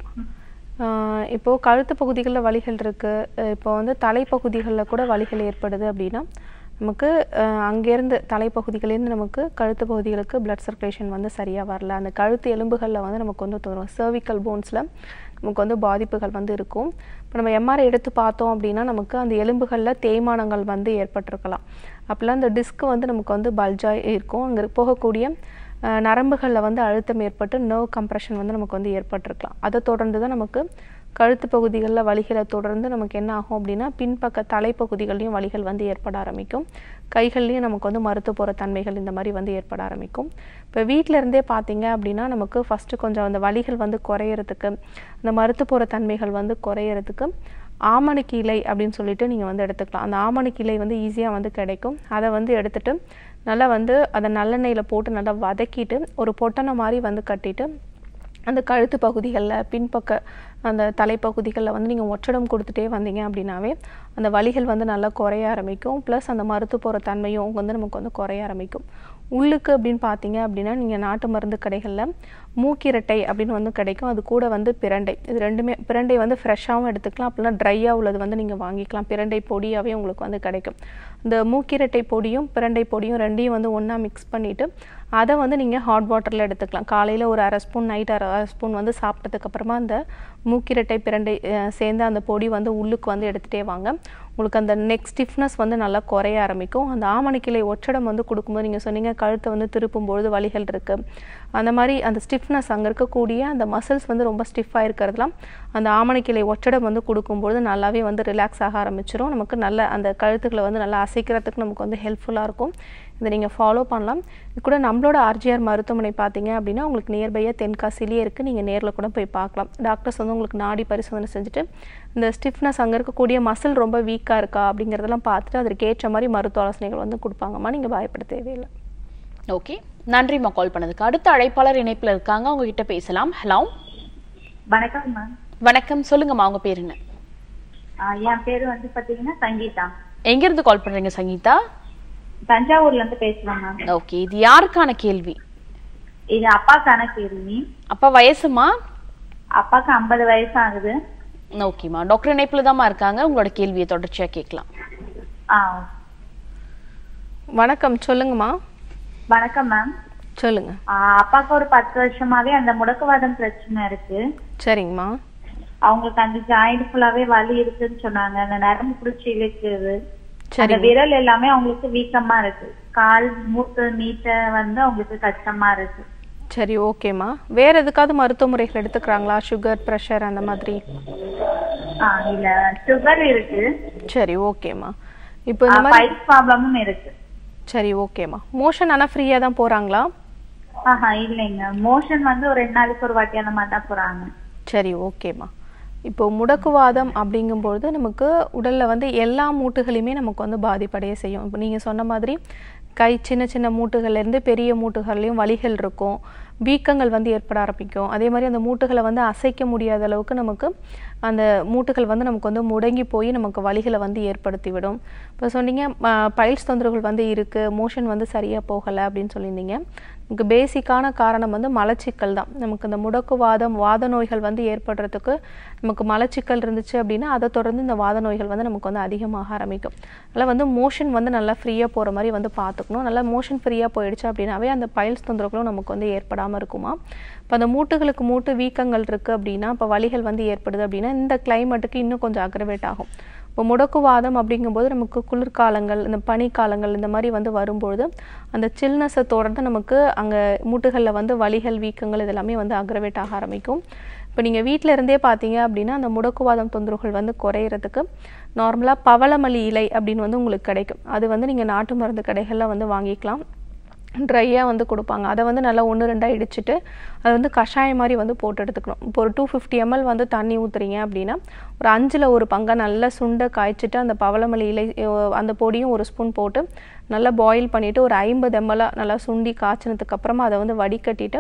இப்போ கழுத்து பகுதிகளில் வலிகள் இருக்கு இப்போ வந்து தலைப்பகுதிகளில் கூட வலிகள் ஏற்படுது அப்படின்னா நமக்கு அங்கேருந்து தலைப்பகுதியிலேருந்து நமக்கு கழுத்து பகுதிகளுக்கு பிளட் சர்க்குலேஷன் வந்து சரியாக வரல அந்த கழுத்து எலும்புகளில் வந்து நமக்கு வந்து தோணும் சர்விக்கல் போன்ஸில் நமக்கு வந்து பாதிப்புகள் வந்து இருக்கும் இப்போ நம்ம எம்ஆர்ஐ எடுத்து பார்த்தோம் அப்படின்னா நமக்கு அந்த எலும்புகளில் தேய்மானங்கள் வந்து ஏற்பட்டிருக்கலாம் அப்போலாம் அந்த டிஸ்க் வந்து நமக்கு வந்து பல்ஜாய் இருக்கும் அங்கே போகக்கூடிய நரம்புகளில் வந்து அழுத்தம் ஏற்பட்டு நர்வ் கம்ப்ரெஷன் வந்து நமக்கு வந்து ஏற்பட்டிருக்கலாம் அதை தொடர்ந்து தான் நமக்கு கழுத்து பகுதிகளில் வலிகளை தொடர்ந்து நமக்கு என்ன ஆகும் அப்படின்னா பின்பக்க தலைப்பகுதிகள்லையும் வலிகள் வந்து ஏற்பட ஆரம்பிக்கும் கைகள்லையும் நமக்கு வந்து மருத்துவ போகிற தன்மைகள் இந்த மாதிரி வந்து ஏற்பட ஆரம்பிக்கும் இப்போ வீட்டிலருந்தே பார்த்தீங்க அப்படின்னா நமக்கு ஃபஸ்ட்டு கொஞ்சம் அந்த வலிகள் வந்து குறையிறதுக்கு அந்த மருத்துவ போகிற தன்மைகள் வந்து குறையிறதுக்கு ஆமணக்கு இலை அப்படின்னு சொல்லிட்டு நீங்கள் வந்து எடுத்துக்கலாம் அந்த ஆமணக்கு இலை வந்து ஈஸியாக வந்து கிடைக்கும் அதை வந்து எடுத்துகிட்டு நல்லா வந்து அதை நல்லெண்ணெயில் போட்டு நல்லா வதக்கிட்டு ஒரு பொட்டனை மாதிரி வந்து கட்டிட்டு அந்த கழுத்து பகுதிகளில் பின்பக்க அந்த தலைப்பகுதிகளில் வந்து நீங்கள் ஒற்றடம் கொடுத்துட்டே வந்தீங்க அப்படின்னாவே அந்த வலிகள் வந்து நல்லா குறைய ஆரம்பிக்கும் ப்ளஸ் அந்த மருத்து போகிற தன்மையும் வந்து நமக்கு வந்து குறைய ஆரம்பிக்கும் உள்ளுக்கு அப்படின்னு பார்த்தீங்க அப்படின்னா நீங்கள் நாட்டு மருந்து கடைகளில் மூக்கிரட்டை அப்படின்னு வந்து கிடைக்கும் அது கூட வந்து பிரண்டை இது ரெண்டுமே பிரண்டை வந்து ஃப்ரெஷ்ஷாகவும் எடுத்துக்கலாம் அப்படின்னா ட்ரையாக உள்ளது வந்து நீங்கள் வாங்கிக்கலாம் பிரண்டை பொடியாகவே உங்களுக்கு வந்து கிடைக்கும் இந்த மூக்கிரட்டை பொடியும் பிரண்டை பொடியும் ரெண்டையும் வந்து ஒன்றா மிக்ஸ் பண்ணிவிட்டு அதை வந்து நீங்கள் ஹாட் வாட்டரில் எடுத்துக்கலாம் காலையில் ஒரு அரை ஸ்பூன் நைட் அரை அரை ஸ்பூன் வந்து சாப்பிட்டதுக்கப்புறமா அந்த மூக்கிரட்டை பிரண்டை சேர்ந்து அந்த பொடி வந்து உள்ளுக்கு வந்து எடுத்துகிட்டே வாங்க உங்களுக்கு அந்த நெக் ஸ்டிஃப்னஸ் வந்து நல்லா குறைய ஆரம்பிக்கும் அந்த ஆமணிக்கிளை ஒச்சடம் வந்து கொடுக்கும்போது நீங்கள் சொன்னீங்க கழுத்தை வந்து திருப்பும்பொழுது வலிகள் இருக்குது அந்த மாதிரி அந்த ஸ்டிஃப்னஸ் அங்கே இருக்கக்கூடிய அந்த மசில்ஸ் வந்து ரொம்ப ஸ்டிஃபாக இருக்கிறதுலாம் அந்த ஆமணிக்கிளை ஒச்சடம் வந்து கொடுக்கும்பொழுது நல்லாவே வந்து ரிலாக்ஸ் ஆக ஆரம்பிச்சிடும் நமக்கு நல்ல அந்த கழுத்துக்களை வந்து நல்லா அசைக்கிறதுக்கு நமக்கு வந்து ஹெல்ப்ஃபுல்லாக இருக்கும் இதை நீங்கள் ஃபாலோ பண்ணலாம் இது கூட நம்மளோட ஆர்ஜிஆர் மருத்துவமனை பார்த்தீங்க அப்படின்னா உங்களுக்கு நியர்பையாக தென்காசிலேயே இருக்குது நீங்கள் நேரில் கூட போய் பார்க்கலாம் டாக்டர்ஸ் வந்து உங்களுக்கு நாடி பரிசோதனை செஞ்சுட்டு இந்த ஸ்டிஃப்னஸ் அங்கே இருக்கக்கூடிய மசில் ரொம்ப வீக்காக இருக்கா அப்படிங்கிறதெல்லாம் பார்த்துட்டு அதற்கு ஏற்ற மாதிரி மருத்துவ ஆலோசனைகள் வந்து கொடுப்பாங்கம்மா நீங்கள் பயப்பட தேவையில்லை ஓகே நன்றிம்மா கால் பண்ணதுக்கு அடுத்த அழைப்பாளர் இணைப்பில் இருக்காங்க அவங்க கிட்ட பேசலாம் ஹலோ வணக்கம் வணக்கம் சொல்லுங்கம்மா உங்க பேர் என்ன என் பேர் வந்து பாத்தீங்கன்னா சங்கீதா எங்க இருந்து கால் பண்றீங்க சங்கீதா தஞ்சாவூர்ல இருந்து பேசுறேன் மேம் ஓகே இது யாருக்கான கேள்வி இது அப்பாக்கான கேள்வி அப்பா வயசுமா அப்பாக்கு ஐம்பது வயசு ஆகுது ஓகேமா டாக்டர் இணைப்புல தான்மா இருக்காங்க உங்களோட கேள்வியை தொடர்ச்சியா கேட்கலாம் வணக்கம் சொல்லுங்கம்மா வணக்கம் மேம் சொல்லுங்க அப்பாக்கு ஒரு பத்து வருஷமாவே அந்த முடக்குவாதம் பிரச்சனை இருக்கு சரிங்கம்மா அவங்களுக்கு அந்த ஜாயிண்ட் ஃபுல்லாவே வலி இருக்குன்னு சொன்னாங்க அந்த நரம்பு பிடிச்சி இழுக்குது அந்த விரல் எல்லாமே அவங்களுக்கு வீக்கமா இருக்கு கால் மூட்டு நீட்ட வந்து அவங்களுக்கு கஷ்டமா இருக்கு சரி ஓகேம்மா வேற எதுக்காவது மருத்துவ முறைகள் எடுத்துக்கிறாங்களா சுகர் பிரஷர் அந்த மாதிரி இல்ல சுகர் இருக்கு சரி ஓகேம்மா இப்போ இந்த மாதிரி ப்ராப்ளமும் இருக்கு சரி ஓகேம்மா மோஷன் ஆனா ஃப்ரீயா தான் போறாங்களா ஆஹா இல்லைங்க மோஷன் வந்து ஒரு ரெண்டு நாளைக்கு ஒரு வாட்டி அந்த மாதிரி தான் போறாங்க சரி ஓகேம்மா இப்போது முடக்குவாதம் அப்படிங்கும்பொழுது நமக்கு உடலில் வந்து எல்லா மூட்டுகளையுமே நமக்கு வந்து பாதிப்படைய செய்யும் இப்போ நீங்கள் சொன்ன மாதிரி கை சின்ன சின்ன மூட்டுகள்லேருந்து பெரிய மூட்டுகள்லேயும் வலிகள் இருக்கும் வீக்கங்கள் வந்து ஏற்பட ஆரம்பிக்கும் அதே மாதிரி அந்த மூட்டுகளை வந்து அசைக்க முடியாத அளவுக்கு நமக்கு அந்த மூட்டுகள் வந்து நமக்கு வந்து முடங்கி போய் நமக்கு வலிகளை வந்து ஏற்படுத்திவிடும் இப்போ சொன்னீங்க பயில்ஸ் தொந்தரவுகள் வந்து இருக்குது மோஷன் வந்து சரியாக போகலை அப்படின்னு சொல்லியிருந்தீங்க இங்கே பேசிக்கான காரணம் வந்து மலச்சிக்கல் தான் நமக்கு இந்த முடக்கு வாதம் வாத நோய்கள் வந்து ஏற்படுறதுக்கு நமக்கு மலச்சிக்கல் இருந்துச்சு அப்படின்னா அதை தொடர்ந்து இந்த வாத நோய்கள் வந்து நமக்கு வந்து அதிகமாக ஆரம்பிக்கும் அதில் வந்து மோஷன் வந்து நல்லா ஃப்ரீயாக போகிற மாதிரி வந்து பார்த்துக்கணும் நல்லா மோஷன் ஃப்ரீயாக போயிடுச்சு அப்படின்னாவே அந்த பயல்ஸ் தொந்தரவுகளும் நமக்கு வந்து ஏற்படாமல் இருக்குமா இப்போ அந்த மூட்டுகளுக்கு மூட்டு வீக்கங்கள் இருக்குது அப்படின்னா இப்போ வழிகள் வந்து ஏற்படுது அப்படின்னா இந்த கிளைமேட்டுக்கு இன்னும் கொஞ்சம் அக்ரவேட் ஆகும் இப்போ முடக்குவாதம் அப்படிங்கும்போது நமக்கு குளிர்காலங்கள் இந்த பனிக்காலங்கள் இந்த மாதிரி வந்து வரும்பொழுது அந்த சில்னஸை தொடர்ந்து நமக்கு அங்கே மூட்டுகளில் வந்து வலிகள் வீக்கங்கள் இதெல்லாமே வந்து அக்ரவேட் ஆக ஆரம்பிக்கும் இப்போ நீங்கள் வீட்டில் இருந்தே பார்த்தீங்க அப்படின்னா அந்த முடக்குவாதம் தொந்தரவுகள் வந்து குறையிறதுக்கு நார்மலாக பவளமல்லி இலை அப்படின்னு வந்து உங்களுக்கு கிடைக்கும் அது வந்து நீங்கள் நாட்டு மருந்து கடைகளில் வந்து வாங்கிக்கலாம் ட்ரையாக வந்து கொடுப்பாங்க அதை வந்து நல்லா ஒன்று ரெண்டாக இடிச்சிட்டு அது வந்து கஷாயம் மாதிரி வந்து போட்டு எடுத்துக்கணும் இப்போ ஒரு டூ ஃபிஃப்டி எம்எல் வந்து தண்ணி ஊற்றுறீங்க அப்படின்னா ஒரு அஞ்சில் ஒரு பங்கை நல்லா சுண்டை காய்ச்சிட்டு அந்த பவளமல்லி இலை அந்த பொடியும் ஒரு ஸ்பூன் போட்டு நல்லா பாயில் பண்ணிவிட்டு ஒரு ஐம்பது எம்எல் நல்லா சுண்டி காய்ச்சினதுக்கப்புறமா அதை வந்து வடிகட்டிட்டு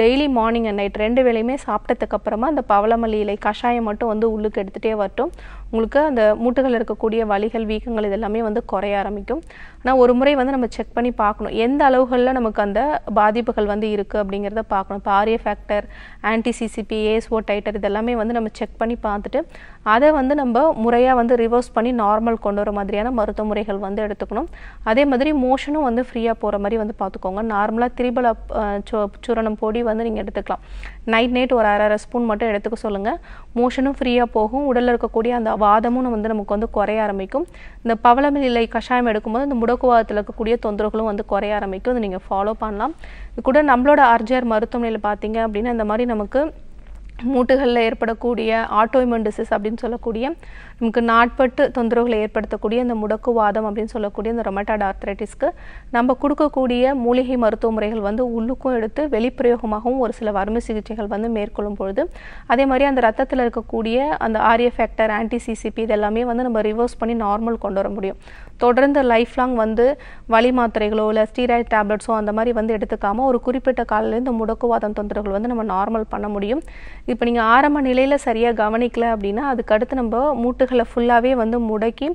டெய்லி மார்னிங் அண்ட் நைட் ரெண்டு வேலையுமே சாப்பிட்டதுக்கப்புறமா அந்த பவளமல்லி இலை கஷாயம் மட்டும் வந்து உள்ளுக்கு எடுத்துகிட்டே வரட்டும் உங்களுக்கு அந்த மூட்டுகள் இருக்கக்கூடிய வலிகள் வீக்கங்கள் இதெல்லாமே வந்து குறைய ஆரம்பிக்கும் ஆனால் ஒரு முறை வந்து நம்ம செக் பண்ணி பார்க்கணும் எந்த அளவுகளில் நமக்கு அந்த பாதிப்புகள் வந்து இருக்குது அப்படிங்கிறத பார்க்கணும் இப்போ ஆரிய ஃபேக்டர் ஆன்டி சிசிபி டைட்டர் இதெல்லாமே வந்து நம்ம செக் பண்ணி பார்த்துட்டு அதை வந்து நம்ம முறையாக வந்து ரிவர்ஸ் பண்ணி நார்மல் கொண்டு வர மாதிரியான மருத்துவ முறைகள் வந்து எடுத்துக்கணும் அதே மாதிரி மோஷனும் வந்து ஃப்ரீயாக போகிற மாதிரி வந்து பார்த்துக்கோங்க நார்மலாக திரிபல சூரணம் பொடி வந்து நீங்கள் எடுத்துக்கலாம் நைட் நைட் ஒரு அரை அரை ஸ்பூன் மட்டும் எடுத்துக்க சொல்லுங்கள் மோஷனும் ஃப்ரீயாக போகும் உடலில் இருக்கக்கூடிய அந்த வாதமும் வந்து நமக்கு வந்து குறைய ஆரம்பிக்கும் இந்த பவளமில் இலை கஷாயம் எடுக்கும்போது இந்த முடக்குவாதத்தில் இருக்கக்கூடிய தொந்தரவுகளும் வந்து குறைய ஆரம்பிக்கும் அதை நீங்கள் ஃபாலோ பண்ணலாம் இது கூட நம்மளோட ஆர்ஜிஆர் மருத்துவமனையில் பார்த்தீங்க அப்படின்னா இந்த மாதிரி நமக்கு மூட்டுகளில் ஏற்படக்கூடிய ஆட்டோமெண்டிசிஸ் டிசீஸ் அப்படின்னு சொல்லக்கூடிய நமக்கு நாட்பட்டு தொந்தரவுகளை ஏற்படுத்தக்கூடிய இந்த முடக்கு வாதம் அப்படின்னு சொல்லக்கூடிய இந்த ரொமட்டாட் ஆர்த்ரைட்டிஸ்க்கு நம்ம கொடுக்கக்கூடிய மூலிகை மருத்துவ முறைகள் வந்து உள்ளுக்கும் எடுத்து வெளிப்பிரயோகமாகவும் ஒரு சில வறுமை சிகிச்சைகள் வந்து மேற்கொள்ளும் பொழுது அதே மாதிரி அந்த ரத்தத்தில் இருக்கக்கூடிய அந்த ஆரிய ஃபேக்டர் ஆன்டிசிசிபி இதெல்லாமே வந்து நம்ம ரிவர்ஸ் பண்ணி நார்மல் கொண்டு வர முடியும் தொடர்ந்து லைஃப் லாங் வந்து வழி மாத்திரைகளோ இல்லை ஸ்டீராய்டு டேப்லெட்ஸோ அந்த மாதிரி வந்து எடுத்துக்காமல் ஒரு குறிப்பிட்ட காலையில் இந்த முடக்குவாதம் தொந்தரவுகள் வந்து நம்ம நார்மல் பண்ண முடியும் இப்போ நீங்கள் ஆரம்ப நிலையில் சரியாக கவனிக்கல அப்படின்னா அதுக்கடுத்து நம்ம மூட்டுகளை ஃபுல்லாகவே வந்து முடக்கி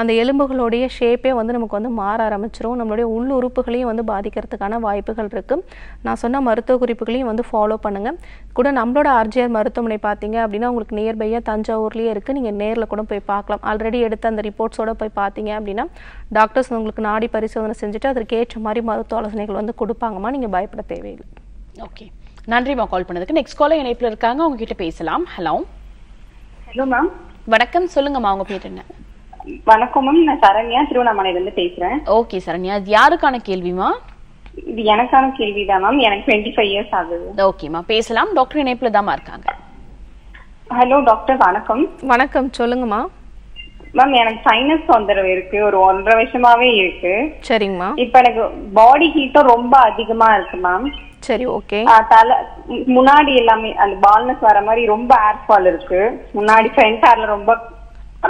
அந்த எலும்புகளுடைய ஷேப்பே வந்து நமக்கு வந்து மாற ஆரம்பிச்சிரும் நம்மளுடைய உள் உறுப்புகளையும் வந்து பாதிக்கிறதுக்கான வாய்ப்புகள் இருக்குது நான் சொன்ன மருத்துவ குறிப்புகளையும் வந்து ஃபாலோ பண்ணுங்கள் கூட நம்மளோட ஆர்ஜிஆர் மருத்துவமனை பார்த்தீங்க அப்படின்னா உங்களுக்கு நியர்பையாக தஞ்சாவூர்லேயே இருக்குது நீங்கள் நேரில் கூட போய் பார்க்கலாம் ஆல்ரெடி எடுத்த அந்த ரிப்போர்ட்ஸோடு போய் பார்த்தீங்க அப்படின்னா டாக்டர்ஸ் உங்களுக்கு நாடி பரிசோதனை செஞ்சுட்டு ஏற்ற மாதிரி மருத்துவ ஆலோசனைகள் வந்து கொடுப்பாங்கம்மா நீங்கள் பயப்பட தேவையில்லை ஓகே நன்றிம்மா கால் பண்ணதுக்கு நெக்ஸ்ட் காலர் இணைப்பில் இருக்காங்க உங்ககிட்ட பேசலாம் ஹலோ ஹலோ மேம் வணக்கம் சொல்லுங்கம்மா உங்க பேர் என்ன வணக்கம் மேம் நான் சரண்யா திருவண்ணாமலையில இருந்து பேசுறேன் ஓகே சரண்யா இது யாருக்கான கேள்விமா இது எனக்கான கேள்விதான் மேம் எனக்கு டுவெண்ட்டி ஃபைவ் இயர்ஸ் ஆகுது ஓகேமா பேசலாம் டாக்டர் இணைப்புல தான் இருக்காங்க ஹலோ டாக்டர் வணக்கம் வணக்கம் சொல்லுங்கம்மா மேம் எனக்கு சைனஸ் தொந்தரவு இருக்கு ஒரு ஒன்றரை வருஷமாவே இருக்கு சரிங்கம்மா இப்ப எனக்கு பாடி ஹீட்டும் ரொம்ப அதிகமா இருக்கு மேம் சரி ஓகே தலை முன்னாடி எல்லாமே அந்த பால்னஸ் வர மாதிரி ரொம்ப ஏர் ஃபால் இருக்கு முன்னாடி ஃப்ரண்ட் ஹேர்ல ரொம்ப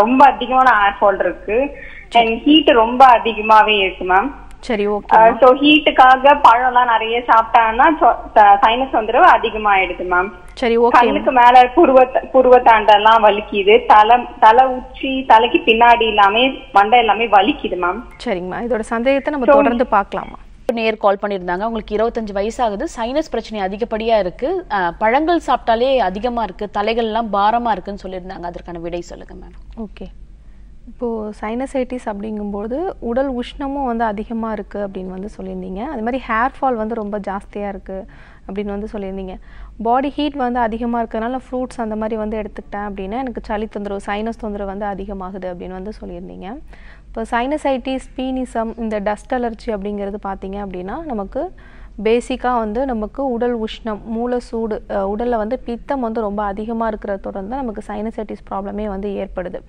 ரொம்ப அதிகமான ஏர் ஃபால் இருக்கு அண்ட் ஹீட் ரொம்ப அதிகமாவே இருக்கு மேம் சரி ஓகே சோ ஹீட்டுக்காக பழம்லாம் நிறைய சாப்பிட்டாங்கன்னா சைனஸ் தொந்தரவு அதிகமாயிடுது மேம் சரி ஓகே கண்ணுக்கு மேல புருவ தாண்டெல்லாம் வலிக்குது தலை தலை உச்சி தலைக்கு பின்னாடி எல்லாமே மண்டை எல்லாமே வலிக்குது மேம் சரிங்கம்மா இதோட சந்தேகத்தை நம்ம தொடர்ந்து பார்க்கலாமா நேர் கால் பண்ணியிருந்தாங்க உங்களுக்கு இருபத்தஞ்சு வயசாகுது சைனஸ் பிரச்சனை அதிகப்படியாக இருக்குது பழங்கள் சாப்பிட்டாலே அதிகமாக இருக்குது தலைகள்லாம் பாரமாக இருக்குதுன்னு சொல்லியிருந்தாங்க அதற்கான விடை சொல்லுங்கள் மேம் ஓகே இப்போது சைனசைட்டிஸ் அப்படிங்கும்போது உடல் உஷ்ணமும் வந்து அதிகமாக இருக்குது அப்படின்னு வந்து சொல்லியிருந்தீங்க அது மாதிரி ஹேர் ஃபால் வந்து ரொம்ப ஜாஸ்தியாக இருக்குது அப்படின்னு வந்து சொல்லியிருந்தீங்க பாடி ஹீட் வந்து அதிகமாக இருக்கிறதுனால ஃப்ரூட்ஸ் அந்த மாதிரி வந்து எடுத்துக்கிட்டேன் அப்படின்னா எனக்கு சளி தொந்தரவு சைனஸ் தொந்தரவு வந்து அதிகமாகுது அப்படின்னு வந்து சொல்லியிருந்தீங்க இப்போ சைனசைட்டிஸ் பீனிசம் இந்த டஸ்ட் அலர்ஜி அப்படிங்கிறது பார்த்தீங்க அப்படின்னா நமக்கு பேசிக்காக வந்து நமக்கு உடல் உஷ்ணம் மூளை சூடு உடலில் வந்து பித்தம் வந்து ரொம்ப அதிகமாக இருக்கிற தொடர்ந்து நமக்கு சைனசைட்டிஸ் ப்ராப்ளமே வந்து ஏற்படுது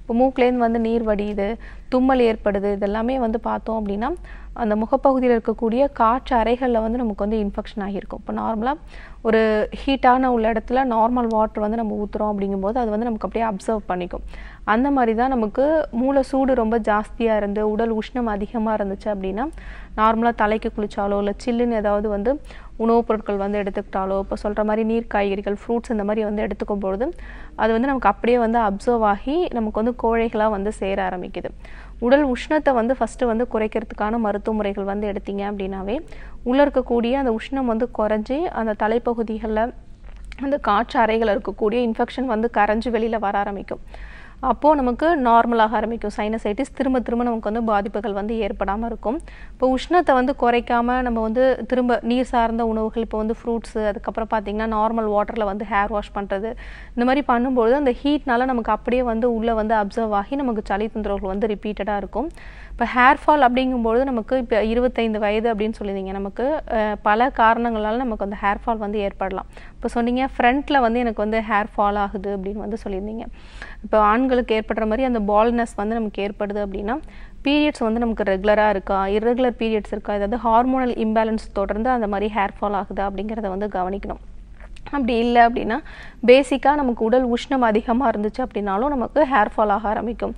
இப்போ மூக்குலேருந்து வந்து நீர் வடியுது தும்மல் ஏற்படுது இதெல்லாமே வந்து பார்த்தோம் அப்படின்னா அந்த முகப்பகுதியில் இருக்கக்கூடிய காற்று அறைகளில் வந்து நமக்கு வந்து இன்ஃபெக்ஷன் ஆகியிருக்கும் இப்போ நார்மலாக ஒரு ஹீட்டான உள்ள இடத்துல நார்மல் வாட்டர் வந்து நம்ம ஊற்றுறோம் அப்படிங்கும்போது அது வந்து நமக்கு அப்படியே அப்சர்வ் பண்ணிக்கும் அந்த மாதிரி தான் நமக்கு மூளை சூடு ரொம்ப ஜாஸ்தியாக இருந்து உடல் உஷ்ணம் அதிகமாக இருந்துச்சு அப்படின்னா நார்மலாக தலைக்கு குளித்தாலோ இல்லை சில்லுன்னு ஏதாவது வந்து உணவுப் பொருட்கள் வந்து எடுத்துக்கிட்டாலோ இப்போ சொல்கிற மாதிரி நீர் காய்கறிகள் ஃப்ரூட்ஸ் இந்த மாதிரி வந்து எடுத்துக்கும் பொழுது அது வந்து நமக்கு அப்படியே வந்து அப்சர்வ் ஆகி நமக்கு வந்து கோழைகளாக வந்து சேர ஆரம்பிக்குது உடல் உஷ்ணத்தை வந்து ஃபஸ்ட்டு வந்து குறைக்கிறதுக்கான மருத்துவ முறைகள் வந்து எடுத்தீங்க அப்படின்னாவே உள்ளே இருக்கக்கூடிய அந்த உஷ்ணம் வந்து குறைஞ்சி அந்த தலைப்பகுதிகளில் அந்த காற்று அறைகள் இருக்கக்கூடிய இன்ஃபெக்ஷன் வந்து கரைஞ்சி வெளியில் வர ஆரம்பிக்கும் அப்போது நமக்கு நார்மலாக ஆரம்பிக்கும் சைனசைட்டிஸ் திரும்ப திரும்ப நமக்கு வந்து பாதிப்புகள் வந்து ஏற்படாமல் இருக்கும் இப்போ உஷ்ணத்தை வந்து குறைக்காமல் நம்ம வந்து திரும்ப நீர் சார்ந்த உணவுகள் இப்போ வந்து ஃப்ரூட்ஸு அதுக்கப்புறம் பார்த்திங்கன்னா நார்மல் வாட்டரில் வந்து ஹேர் வாஷ் பண்ணுறது இந்த மாதிரி பண்ணும்போது அந்த ஹீட்னால் நமக்கு அப்படியே வந்து உள்ளே வந்து அப்சர்வ் ஆகி நமக்கு சளி தொந்தரவுகள் வந்து ரிப்பீட்டடாக இருக்கும் இப்போ ஹேர் ஃபால் அப்படிங்கும்போது நமக்கு இப்போ இருபத்தைந்து வயது அப்படின்னு சொல்லியிருந்தீங்க நமக்கு பல காரணங்களால் நமக்கு அந்த ஹேர் ஃபால் வந்து ஏற்படலாம் இப்போ சொன்னீங்க ஃப்ரண்ட்டில் வந்து எனக்கு வந்து ஹேர் ஃபால் ஆகுது அப்படின்னு வந்து சொல்லியிருந்தீங்க இப்போ ஆண்களுக்கு ஏற்படுற மாதிரி அந்த பால்னஸ் வந்து நமக்கு ஏற்படுது அப்படின்னா பீரியட்ஸ் வந்து நமக்கு ரெகுலராக இருக்கா இரெகுலர் பீரியட்ஸ் இருக்கா ஏதாவது ஹார்மோனல் இம்பேலன்ஸ் தொடர்ந்து அந்த மாதிரி ஹேர் ஃபால் ஆகுதா அப்படிங்கிறத வந்து கவனிக்கணும் அப்படி இல்லை அப்படின்னா பேசிக்காக நமக்கு உடல் உஷ்ணம் அதிகமாக இருந்துச்சு அப்படின்னாலும் நமக்கு ஹேர் ஃபால் ஆக ஆரம்பிக்கும்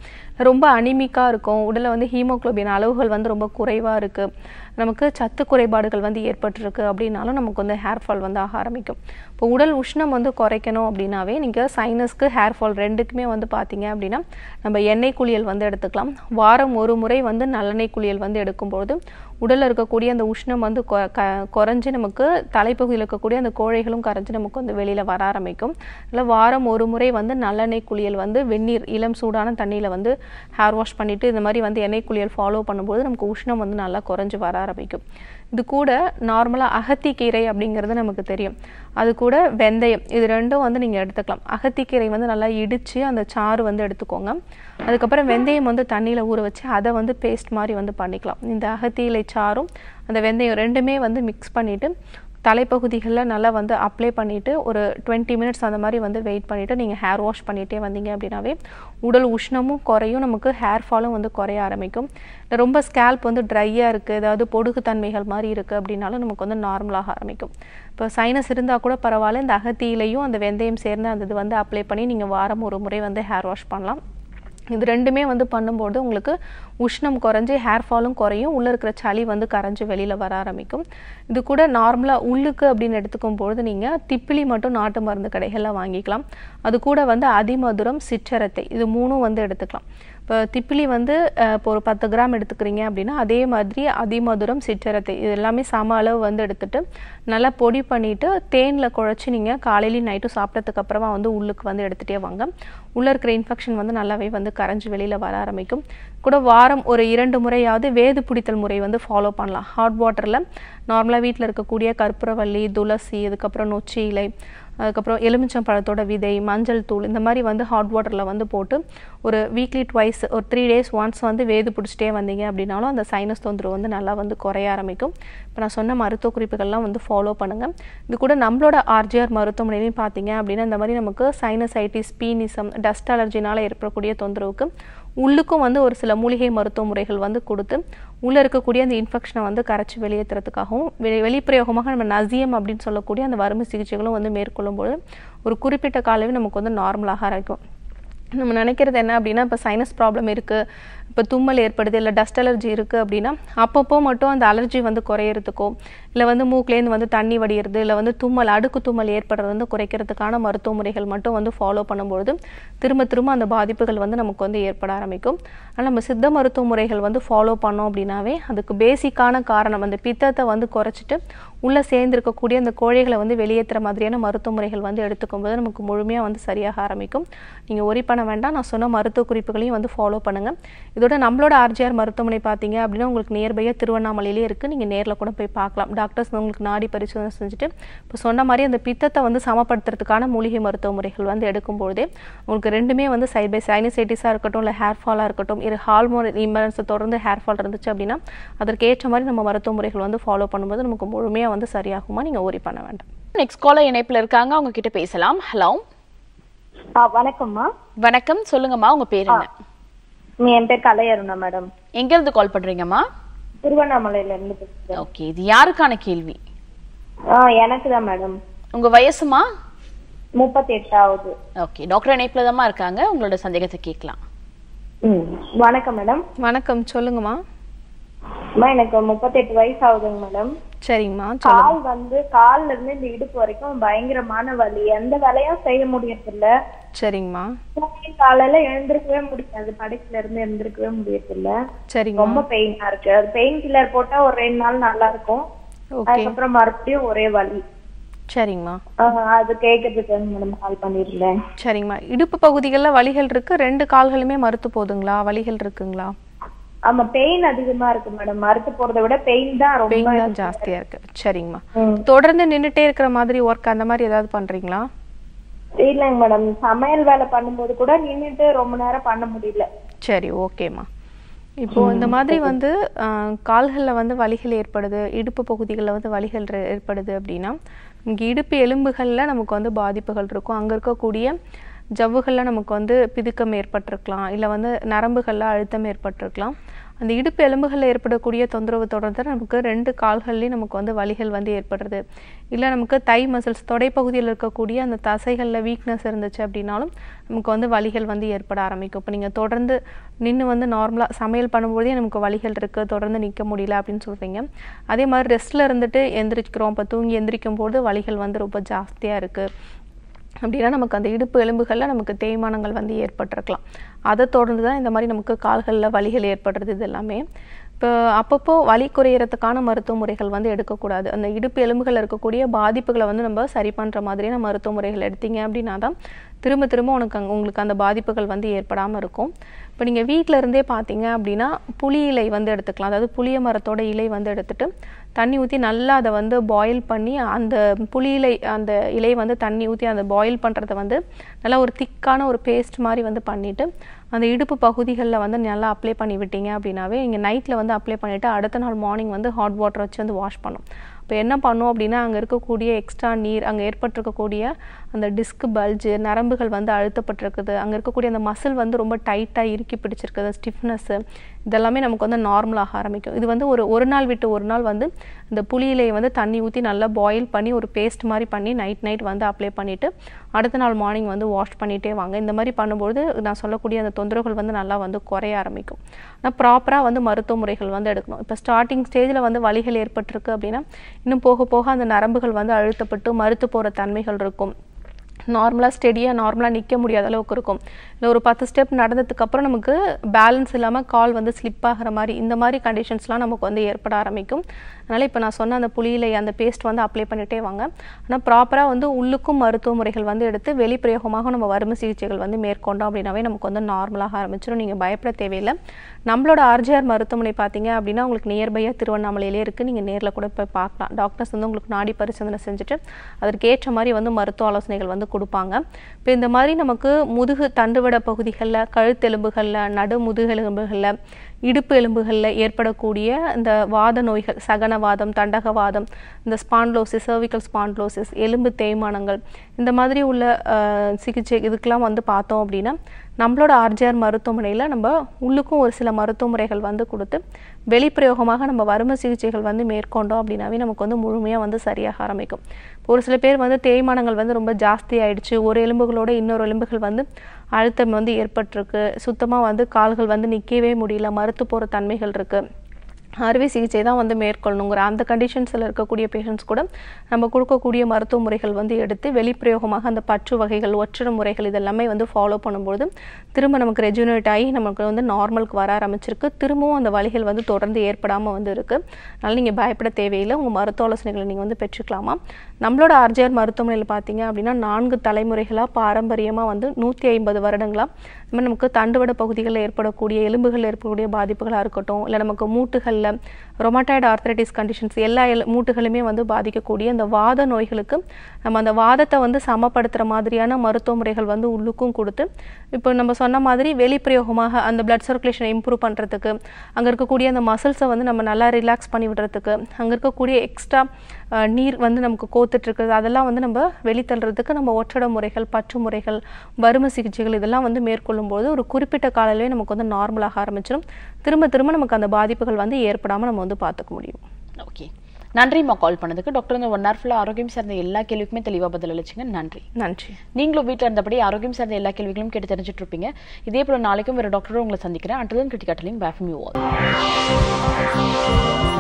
ரொம்ப அனிமிக்காக இருக்கும் உடலில் வந்து ஹீமோக்ளோபின் அளவுகள் வந்து ரொம்ப குறைவாக இருக்குது நமக்கு சத்து குறைபாடுகள் வந்து ஏற்பட்டுருக்கு அப்படின்னாலும் நமக்கு வந்து ஹேர் ஃபால் வந்து ஆக ஆரம்பிக்கும் இப்போ உடல் உஷ்ணம் வந்து குறைக்கணும் அப்படின்னாவே நீங்கள் சைனஸ்க்கு ஹேர் ஃபால் ரெண்டுக்குமே வந்து பார்த்தீங்க அப்படின்னா நம்ம எண்ணெய் குளியல் வந்து எடுத்துக்கலாம் வாரம் ஒரு முறை வந்து நல்லெண்ணெய் குளியல் வந்து எடுக்கும்போது உடலில் இருக்கக்கூடிய அந்த உஷ்ணம் வந்து குறைஞ்சி நமக்கு தலைப்பகுதியில் இருக்கக்கூடிய அந்த கோழைகளும் கரைஞ்சி நமக்கு வந்து வெளியில் வர ஆரம்பிக்கும் இல்லை வாரம் ஒரு முறை வந்து நல்லெண்ணெய் குளியல் வந்து வெந்நீர் இளம் சூடான தண்ணியில் வந்து ஹேர் வாஷ் பண்ணிவிட்டு இந்த மாதிரி வந்து எண்ணெய் குளியல் ஃபாலோ பண்ணும்போது நமக்கு உஷ்ணம் வந்து நல்லா குறைஞ்சி வர ஆரம்பிக்கும் இது கூட நார்மலாக அகத்திக்கீரை அப்படிங்கிறது நமக்கு தெரியும் அது கூட வெந்தயம் இது ரெண்டும் வந்து நீங்கள் எடுத்துக்கலாம் அகத்திக்கீரை வந்து நல்லா இடித்து அந்த சாறு வந்து எடுத்துக்கோங்க அதுக்கப்புறம் வெந்தயம் வந்து தண்ணியில் ஊற வச்சு அதை வந்து பேஸ்ட் மாதிரி வந்து பண்ணிக்கலாம் இந்த அகத்தியிலை சாறும் அந்த வெந்தயம் ரெண்டுமே வந்து மிக்ஸ் பண்ணிவிட்டு தலைப்பகுதிகளில் நல்லா வந்து அப்ளை பண்ணிவிட்டு ஒரு டுவெண்ட்டி மினிட்ஸ் அந்த மாதிரி வந்து வெயிட் பண்ணிவிட்டு நீங்கள் ஹேர் வாஷ் பண்ணிகிட்டே வந்தீங்க அப்படின்னாவே உடல் உஷ்ணமும் குறையும் நமக்கு ஹேர் ஃபாலும் வந்து குறைய ஆரம்பிக்கும் ரொம்ப ஸ்கேல்ப் வந்து ட்ரையாக இருக்குது ஏதாவது பொடுகுத்தன்மைகள் மாதிரி இருக்குது அப்படின்னாலும் நமக்கு வந்து நார்மலாக ஆரம்பிக்கும் இப்போ சைனஸ் இருந்தால் கூட பரவாயில்ல இந்த அகத்தியிலையும் அந்த வெந்தயம் சேர்ந்து அந்த இது வந்து அப்ளை பண்ணி நீங்கள் வாரம் ஒரு முறை வந்து ஹேர் வாஷ் பண்ணலாம் இது ரெண்டுமே வந்து பண்ணும்போது உங்களுக்கு உஷ்ணம் குறைஞ்சி ஹேர் ஃபாலும் குறையும் உள்ளே இருக்கிற சளி வந்து கரைஞ்சி வெளியில் வர ஆரம்பிக்கும் இது கூட நார்மலாக உள்ளுக்கு அப்படின்னு எடுத்துக்கும் பொழுது நீங்கள் திப்பிலி மட்டும் நாட்டு மருந்து கடைகளில் வாங்கிக்கலாம் அது கூட வந்து அதிமதுரம் சிற்றரத்தை இது மூணும் வந்து எடுத்துக்கலாம் இப்போ திப்பிலி வந்து இப்போ ஒரு பத்து கிராம் எடுத்துக்கிறீங்க அப்படின்னா அதே மாதிரி அதிமதுரம் சிற்றரத்தை இது எல்லாமே சம அளவு வந்து எடுத்துட்டு நல்லா பொடி பண்ணிவிட்டு தேனில் குழச்சி நீங்கள் காலையிலையும் நைட்டும் சாப்பிட்டதுக்கு அப்புறமா வந்து உள்ளுக்கு வந்து எடுத்துகிட்டே வாங்க உள்ளே இருக்கிற இன்ஃபெக்ஷன் வந்து நல்லாவே வந்து கரைஞ்சி வெளியில் வர ஆரம்பிக்கும் கூட வாரம் ஒரு இரண்டு முறையாவது வேது பிடித்தல் முறை வந்து ஃபாலோ பண்ணலாம் ஹாட் வாட்டரில் நார்மலாக வீட்டில் இருக்கக்கூடிய கற்பூரவள்ளி துளசி இதுக்கப்புறம் நொச்சி இலை அதுக்கப்புறம் எலுமிச்சம் பழத்தோட விதை மஞ்சள் தூள் இந்த மாதிரி வந்து ஹாட் வாட்டரில் வந்து போட்டு ஒரு வீக்லி ட்வைஸ் ஒரு த்ரீ டேஸ் ஒன்ஸ் வந்து வேது பிடிச்சிட்டே வந்தீங்க அப்படின்னாலும் அந்த சைனஸ் தொந்தரவு வந்து நல்லா வந்து குறைய ஆரம்பிக்கும் இப்போ நான் சொன்ன மருத்துவ குறிப்புகள்லாம் வந்து ஃபாலோ பண்ணுங்கள் இது கூட நம்மளோட ஆர்ஜிஆர் மருத்துவமனையிலையும் பார்த்தீங்க அப்படின்னா இந்த மாதிரி நமக்கு சைனசைட்டிஸ் பீனிசம் டஸ்ட் அலர்ஜினால் ஏற்படக்கூடிய தொந்தரவுக்கு உள்ளுக்கும் வந்து ஒரு சில மூலிகை மருத்துவ முறைகள் வந்து கொடுத்து உள்ளே இருக்கக்கூடிய அந்த இன்ஃபெக்ஷனை வந்து கரைச்சி வெளியேற்றுறதுக்காகவும் வெளி வெளிப்பிரயோகமாக நம்ம நசியம் அப்படின்னு சொல்லக்கூடிய அந்த வறுமை சிகிச்சைகளும் வந்து மேற்கொள்ளும்போது ஒரு குறிப்பிட்ட காலவே நமக்கு வந்து நார்மலாக இருக்கும் நம்ம நினைக்கிறது என்ன அப்படின்னா இப்போ சைனஸ் ப்ராப்ளம் இருக்குது இப்போ தும்மல் ஏற்படுது இல்லை டஸ்ட் அலர்ஜி இருக்குது அப்படின்னா அப்பப்போ மட்டும் அந்த அலர்ஜி வந்து குறையிறதுக்கோ இல்லை வந்து மூக்குலேருந்து வந்து தண்ணி வடிகிறது இல்லை வந்து தும்மல் அடுக்கு தும்மல் ஏற்படுறது வந்து குறைக்கிறதுக்கான மருத்துவ முறைகள் மட்டும் வந்து ஃபாலோ பண்ணும்பொழுது திரும்ப திரும்ப அந்த பாதிப்புகள் வந்து நமக்கு வந்து ஏற்பட ஆரம்பிக்கும் ஆனால் நம்ம சித்த மருத்துவ முறைகள் வந்து ஃபாலோ பண்ணோம் அப்படின்னாவே அதுக்கு பேசிக்கான காரணம் அந்த பித்தத்தை வந்து குறைச்சிட்டு உள்ளே சேர்ந்திருக்கக்கூடிய அந்த கோழைகளை வந்து வெளியேற்றுற மாதிரியான மருத்துவ முறைகள் வந்து எடுத்துக்கும் போது நமக்கு முழுமையாக வந்து சரியாக ஆரம்பிக்கும் நீங்கள் ஒரி பண்ண வேண்டாம் நான் சொன்ன மருத்துவ குறிப்புகளையும் வந்து ஃபாலோ பண்ணுங்கள் இதோட நம்மளோட ஆர்ஜிஆர் மருத்துவமனை பார்த்தீங்க அப்படின்னா உங்களுக்கு நியர்பையாக திருவண்ணாமலையிலே இருக்குது நீங்கள் நேரில் கூட போய் பார்க்கலாம் டாக்டர்ஸ் உங்களுக்கு நாடி பரிசோதனை செஞ்சுட்டு இப்போ சொன்ன மாதிரி அந்த பித்தத்தை வந்து சமப்படுத்துறதுக்கான மூலிகை மருத்துவ முறைகள் வந்து எடுக்கும்பொழுதே உங்களுக்கு ரெண்டுமே வந்து சைட் பை சைனிசைட்டிஸாக இருக்கட்டும் இல்லை ஹேர் ஃபாலாக இருக்கட்டும் இரு ஹார்மோன் இம்பேலன்ஸை தொடர்ந்து ஹேர் ஃபால் இருந்துச்சு அப்படின்னா அதற்கேற்ற மாதிரி நம்ம மருத்துவ முறைகள் வந்து ஃபாலோ பண்ணும்போது நமக்கு முழுமையாக வந்து சரியாகுமா நீங்க ஓரி பண்ண வேண்டாம் நெக்ஸ்ட் கால இணைப்புல இருக்காங்க அவங்க கிட்ட பேசலாம் ஹலோ வணக்கம்மா வணக்கம் சொல்லுங்கம்மா உங்க பேர் என்ன என் பேர் கலையருணா மேடம் எங்க இருந்து கால் பண்றீங்கம்மா திருவண்ணாமலையில இருந்து ஓகே இது யாருக்கான கேள்வி எனக்கு தான் மேடம் உங்க வயசுமா முப்பத்தி எட்டாவது ஓகே டாக்டர் இணைப்புல தான் இருக்காங்க உங்களோட சந்தேகத்தை கேட்கலாம் வணக்கம் மேடம் வணக்கம் சொல்லுங்கம்மா எனக்கு முப்பத்தி எட்டு வயசு ஆகுதுங்க மேடம் சரிங்கம்மா கால் வந்து கால்ல இருந்து இந்த இடுப்பு வரைக்கும் பயங்கரமான வலி எந்த வேலையும் செய்ய முடியறது இல்ல சரிங்கம்மா காலையில எழுந்திருக்கவே முடியாது படுக்கல இருந்து எழுந்திருக்கவே முடியறது சரி ரொம்ப பெயினா இருக்கு அது பெயின் கில்லர் போட்டா ஒரு ரெண்டு நாள் நல்லா இருக்கும் அதுக்கப்புறம் மறுபடியும் ஒரே வலி சரிங்கம்மா அது கேக்குறதுக்கு மேடம் கால் பண்ணிருந்தேன் சரிங்கம்மா இடுப்பு பகுதிகளில் வலிகள் இருக்கு ரெண்டு கால்களுமே மறுத்து போதுங்களா வலிகள் இருக்குங்களா ஆமா பெயின் அதிகமா இருக்கு மேடம் மறுத்து போறதை விட பெயின் தான் ரொம்ப ஜாஸ்தியா இருக்கு சரிங்கம்மா தொடர்ந்து நின்னுட்டே இருக்கிற மாதிரி ஒர்க் அந்த மாதிரி ஏதாவது பண்றீங்களா இல்லைங்க மேடம் சமையல் வேலை பண்ணும்போது கூட நின்னுட்டு ரொம்ப நேரம் பண்ண முடியல சரி ஓகேம்மா இப்போ இந்த மாதிரி வந்து கால்களில் வந்து வலிகள் ஏற்படுது இடுப்பு பகுதிகளில் வந்து வலிகள் ஏற்படுது அப்படின்னா இங்கே இடுப்பு எலும்புகளில் நமக்கு வந்து பாதிப்புகள் இருக்கும் அங்கே இருக்கக்கூடிய ஜவ்வுகளில் நமக்கு வந்து பிதுக்கம் ஏற்பட்டிருக்கலாம் இல்லை வந்து நரம்புகளில் அழுத்தம் ஏற்பட்டிருக்கலாம் அந்த இடுப்பு எலும்புகளில் ஏற்படக்கூடிய தொந்தரவு தொடர்ந்து நமக்கு ரெண்டு கால்கள்லேயும் நமக்கு வந்து வலிகள் வந்து ஏற்படுறது இல்லை நமக்கு தை மசில்ஸ் தொடைப்பகுதியில் இருக்கக்கூடிய அந்த தசைகளில் வீக்னஸ் இருந்துச்சு அப்படின்னாலும் நமக்கு வந்து வலிகள் வந்து ஏற்பட ஆரம்பிக்கும் இப்போ நீங்கள் தொடர்ந்து நின்று வந்து நார்மலாக சமையல் பண்ணும்போதே நமக்கு வலிகள் இருக்குது தொடர்ந்து நிற்க முடியல அப்படின்னு சொல்கிறீங்க அதே மாதிரி ரெஸ்ட்டில் இருந்துட்டு எந்திரிக்கிறோம் இப்போ தூங்கி எந்திரிக்கும் போது வலிகள் வந்து ரொம்ப ஜாஸ்தியாக இருக்குது அப்படின்னா நமக்கு அந்த இடுப்பு எலும்புகளில் நமக்கு தேய்மானங்கள் வந்து ஏற்பட்டிருக்கலாம் அதை தொடர்ந்து தான் இந்த மாதிரி நமக்கு கால்களில் வலிகள் ஏற்படுறது இது எல்லாமே இப்போ அப்பப்போ வலி குறையிறதுக்கான மருத்துவ முறைகள் வந்து எடுக்கக்கூடாது அந்த இடுப்பு எலும்புகள் இருக்கக்கூடிய பாதிப்புகளை வந்து நம்ம சரி பண்ணுற மாதிரியான மருத்துவ முறைகள் எடுத்தீங்க அப்படின்னா தான் திரும்ப திரும்ப உனக்கு அங்கே உங்களுக்கு அந்த பாதிப்புகள் வந்து ஏற்படாமல் இருக்கும் இப்போ நீங்கள் வீட்டில் இருந்தே பார்த்தீங்க அப்படின்னா புளி இலை வந்து எடுத்துக்கலாம் அதாவது புளிய மரத்தோட இலை வந்து எடுத்துகிட்டு தண்ணி ஊற்றி நல்லா அதை வந்து பாயில் பண்ணி அந்த புளி இலை அந்த இலை வந்து தண்ணி ஊற்றி அந்த பாயில் பண்ணுறத வந்து நல்லா ஒரு திக்கான ஒரு பேஸ்ட் மாதிரி வந்து பண்ணிவிட்டு அந்த இடுப்பு பகுதிகளில் வந்து நல்லா அப்ளை பண்ணி விட்டீங்க அப்படின்னாவே நீங்கள் நைட்டில் வந்து அப்ளை பண்ணிவிட்டு அடுத்த நாள் மார்னிங் வந்து ஹாட் வாட்டர் வச்சு வந்து வாஷ் பண்ணும் இப்போ என்ன பண்ணும் அப்படின்னா அங்கே இருக்கக்கூடிய எக்ஸ்ட்ரா நீர் அங்கே ஏற்பட்டிருக்கக்கூடிய அந்த டிஸ்க் பல்ஜு நரம்புகள் வந்து அழுத்தப்பட்டிருக்குது அங்கே இருக்கக்கூடிய அந்த மசில் வந்து ரொம்ப டைட்டாக இறுக்கி பிடிச்சிருக்குது ஸ்டிஃப்னஸ்ஸு இதெல்லாமே நமக்கு வந்து நார்மலாக ஆரம்பிக்கும் இது வந்து ஒரு ஒரு நாள் விட்டு ஒரு நாள் வந்து இந்த புளியிலையை வந்து தண்ணி ஊற்றி நல்லா பாயில் பண்ணி ஒரு பேஸ்ட் மாதிரி பண்ணி நைட் நைட் வந்து அப்ளை பண்ணிவிட்டு அடுத்த நாள் மார்னிங் வந்து வாஷ் பண்ணிகிட்டே வாங்க இந்த மாதிரி பண்ணும்போது நான் சொல்லக்கூடிய அந்த தொந்தரவுகள் வந்து நல்லா வந்து குறைய ஆரம்பிக்கும் ஆனால் ப்ராப்பராக வந்து மருத்துவ முறைகள் வந்து எடுக்கணும் இப்போ ஸ்டார்டிங் ஸ்டேஜில் வந்து வலிகள் ஏற்பட்டிருக்கு அப்படின்னா இன்னும் போக போக அந்த நரம்புகள் வந்து அழுத்தப்பட்டு மறுத்து போகிற தன்மைகள் இருக்கும் நார்மலாக ஸ்டெடியாக நார்மலாக நிற்க முடியாத அளவுக்கு இருக்கும் இல்லை ஒரு பத்து ஸ்டெப் நடந்ததுக்கப்புறம் நமக்கு பேலன்ஸ் இல்லாமல் கால் வந்து ஸ்லிப் ஆகிற மாதிரி இந்த மாதிரி கண்டிஷன்ஸ்லாம் நமக்கு வந்து ஏற்பட ஆரம்பிக்கும் அதனால் இப்போ நான் சொன்ன அந்த புளியிலை அந்த பேஸ்ட் வந்து அப்ளை பண்ணிகிட்டே வாங்க ஆனால் ப்ராப்பராக வந்து உள்ளுக்கும் மருத்துவ முறைகள் வந்து எடுத்து வெளிப்பிரயோகமாக நம்ம வறுமை சிகிச்சைகள் வந்து மேற்கொண்டோம் அப்படின்னாவே நமக்கு வந்து நார்மலாக ஆரம்பிச்சிடும் நீங்கள் பயப்பட தேவையில்லை நம்மளோட ஆர்ஜிஆர் மருத்துவமனை பார்த்தீங்க அப்படின்னா உங்களுக்கு நியர்பையாக திருவண்ணாமலையிலே இருக்குது நீங்கள் நேரில் கூட போய் பார்க்கலாம் டாக்டர்ஸ் வந்து உங்களுக்கு நாடி பரிசோதனை செஞ்சுட்டு அதற்கேற்ற மாதிரி வந்து மருத்துவ ஆலோசனைகள் வந்து கொடுப்பாங்க இப்போ இந்த மாதிரி நமக்கு முதுகு தண்டு அறுவடை பகுதிகளில் கழுத்தெலும்புகளில் நடுமுதுகெலும்புகளில் இடுப்பு எலும்புகளில் ஏற்படக்கூடிய இந்த வாத நோய்கள் சகனவாதம் தண்டகவாதம் இந்த ஸ்பான்லோசிஸ் சர்விக்கல் ஸ்பான்லோசிஸ் எலும்பு தேய்மானங்கள் இந்த மாதிரி உள்ள சிகிச்சை இதுக்கெலாம் வந்து பார்த்தோம் அப்படின்னா நம்மளோட ஆர்ஜிஆர் மருத்துவமனையில் நம்ம உள்ளுக்கும் ஒரு சில மருத்துவ முறைகள் வந்து கொடுத்து வெளிப்பிரயோகமாக நம்ம வறுமை சிகிச்சைகள் வந்து மேற்கொண்டோம் அப்படின்னாவே நமக்கு வந்து முழுமையாக வந்து சரியாக ஆரம்பிக்கும் ஒரு சில பேர் வந்து தேய்மானங்கள் வந்து ரொம்ப ஜாஸ்தி ஆயிடுச்சு ஒரு எலும்புகளோட இன்னொரு எலும்புகள் வந்து அழுத்தம் வந்து ஏற்பட்டிருக்கு சுத்தமாக வந்து கால்கள் வந்து நிற்கவே முடியல மறுத்து போகிற தன்மைகள் இருக்குது அறுவை சிகிச்சை தான் வந்து மேற்கொள்ளணுங்கிற அந்த கண்டிஷன்ஸில் இருக்கக்கூடிய பேஷண்ட்ஸ் கூட நம்ம கொடுக்கக்கூடிய மருத்துவ முறைகள் வந்து எடுத்து வெளிப்பிரயோகமாக அந்த பற்று வகைகள் ஒற்றர முறைகள் இதெல்லாமே வந்து ஃபாலோ பண்ணும்போது திரும்ப நமக்கு ரெஜுனேட் ஆகி நமக்கு வந்து நார்மலுக்கு வர ஆரம்பிச்சிருக்கு திரும்பவும் அந்த வழிகள் வந்து தொடர்ந்து ஏற்படாமல் வந்து இருக்குது அதனால் நீங்கள் பயப்பட தேவையில்லை உங்கள் மருத்துவ ஆலோசனைகளை நீங்கள் வந்து பெற்றுக்கலாமா நம்மளோட ஆர்ஜிஆர் மருத்துவமனையில் பார்த்தீங்க அப்படின்னா நான்கு தலைமுறைகளாக பாரம்பரியமாக வந்து நூற்றி ஐம்பது வருடங்களாக இந்த மாதிரி நமக்கு தண்டுவட பகுதிகளில் ஏற்படக்கூடிய எலும்புகளில் ஏற்படக்கூடிய பாதிப்புகளாக இருக்கட்டும் இல்லை நமக்கு மூட்டுகளில் ரொமாட்டாய்டு ஆர்த்தரைட்டிஸ் கண்டிஷன்ஸ் எல்லா மூட்டுகளுமே வந்து பாதிக்கக்கூடிய இந்த வாத நோய்களுக்கு நம்ம அந்த வாதத்தை வந்து சமப்படுத்துகிற மாதிரியான மருத்துவ முறைகள் வந்து உள்ளுக்கும் கொடுத்து இப்போ நம்ம சொன்ன மாதிரி வெளிப்பிரயோகமாக அந்த பிளட் சர்க்குலேஷனை இம்ப்ரூவ் பண்ணுறதுக்கு அங்கே இருக்கக்கூடிய அந்த மசில்ஸை வந்து நம்ம நல்லா ரிலாக்ஸ் பண்ணி விடுறதுக்கு அங்கே இருக்கக்கூடிய எக்ஸ்ட்ரா நீர் வந்து நமக்கு கோத்துட்டு இருக்குது அதெல்லாம் வந்து நம்ம வெளித்தள்ளுறதுக்கு நம்ம ஒற்றட முறைகள் பற்று முறைகள் வறுமை சிகிச்சைகள் இதெல்லாம் வந்து மேற்கொள்ளும்போது ஒரு குறிப்பிட்ட காலையிலே நமக்கு வந்து நார்மலாக ஆரம்பிச்சிடும் திரும்ப திரும்ப நமக்கு அந்த பாதிப்புகள் வந்து ஏற்படாமல் நம்ம வந்து பார்த்துக்க முடியும் ஓகே நன்றிம்மா கால் பண்ணதுக்கு டாக்டர் வந்து ஒன் ஹவர் ஃபுல்லாக ஆரோக்கியம் சார்ந்த எல்லா கேள்விக்குமே தெளிவாக பதில் அளிச்சிங்க நன்றி நன்றி நீங்களும் வீட்டில் இருந்தபடி ஆரோக்கியம் சார்ந்த எல்லா கேள்விகளும் கேட்டு தெரிஞ்சுட்டு இருப்பீங்க இதே போல் நாளைக்கும் வேறு டாக்டரும் உங்களை சந்திக்கிறேன் அண்ட் தென் கிரிட்டிகாட்டலிங் பேஃபம் யூ ஆல்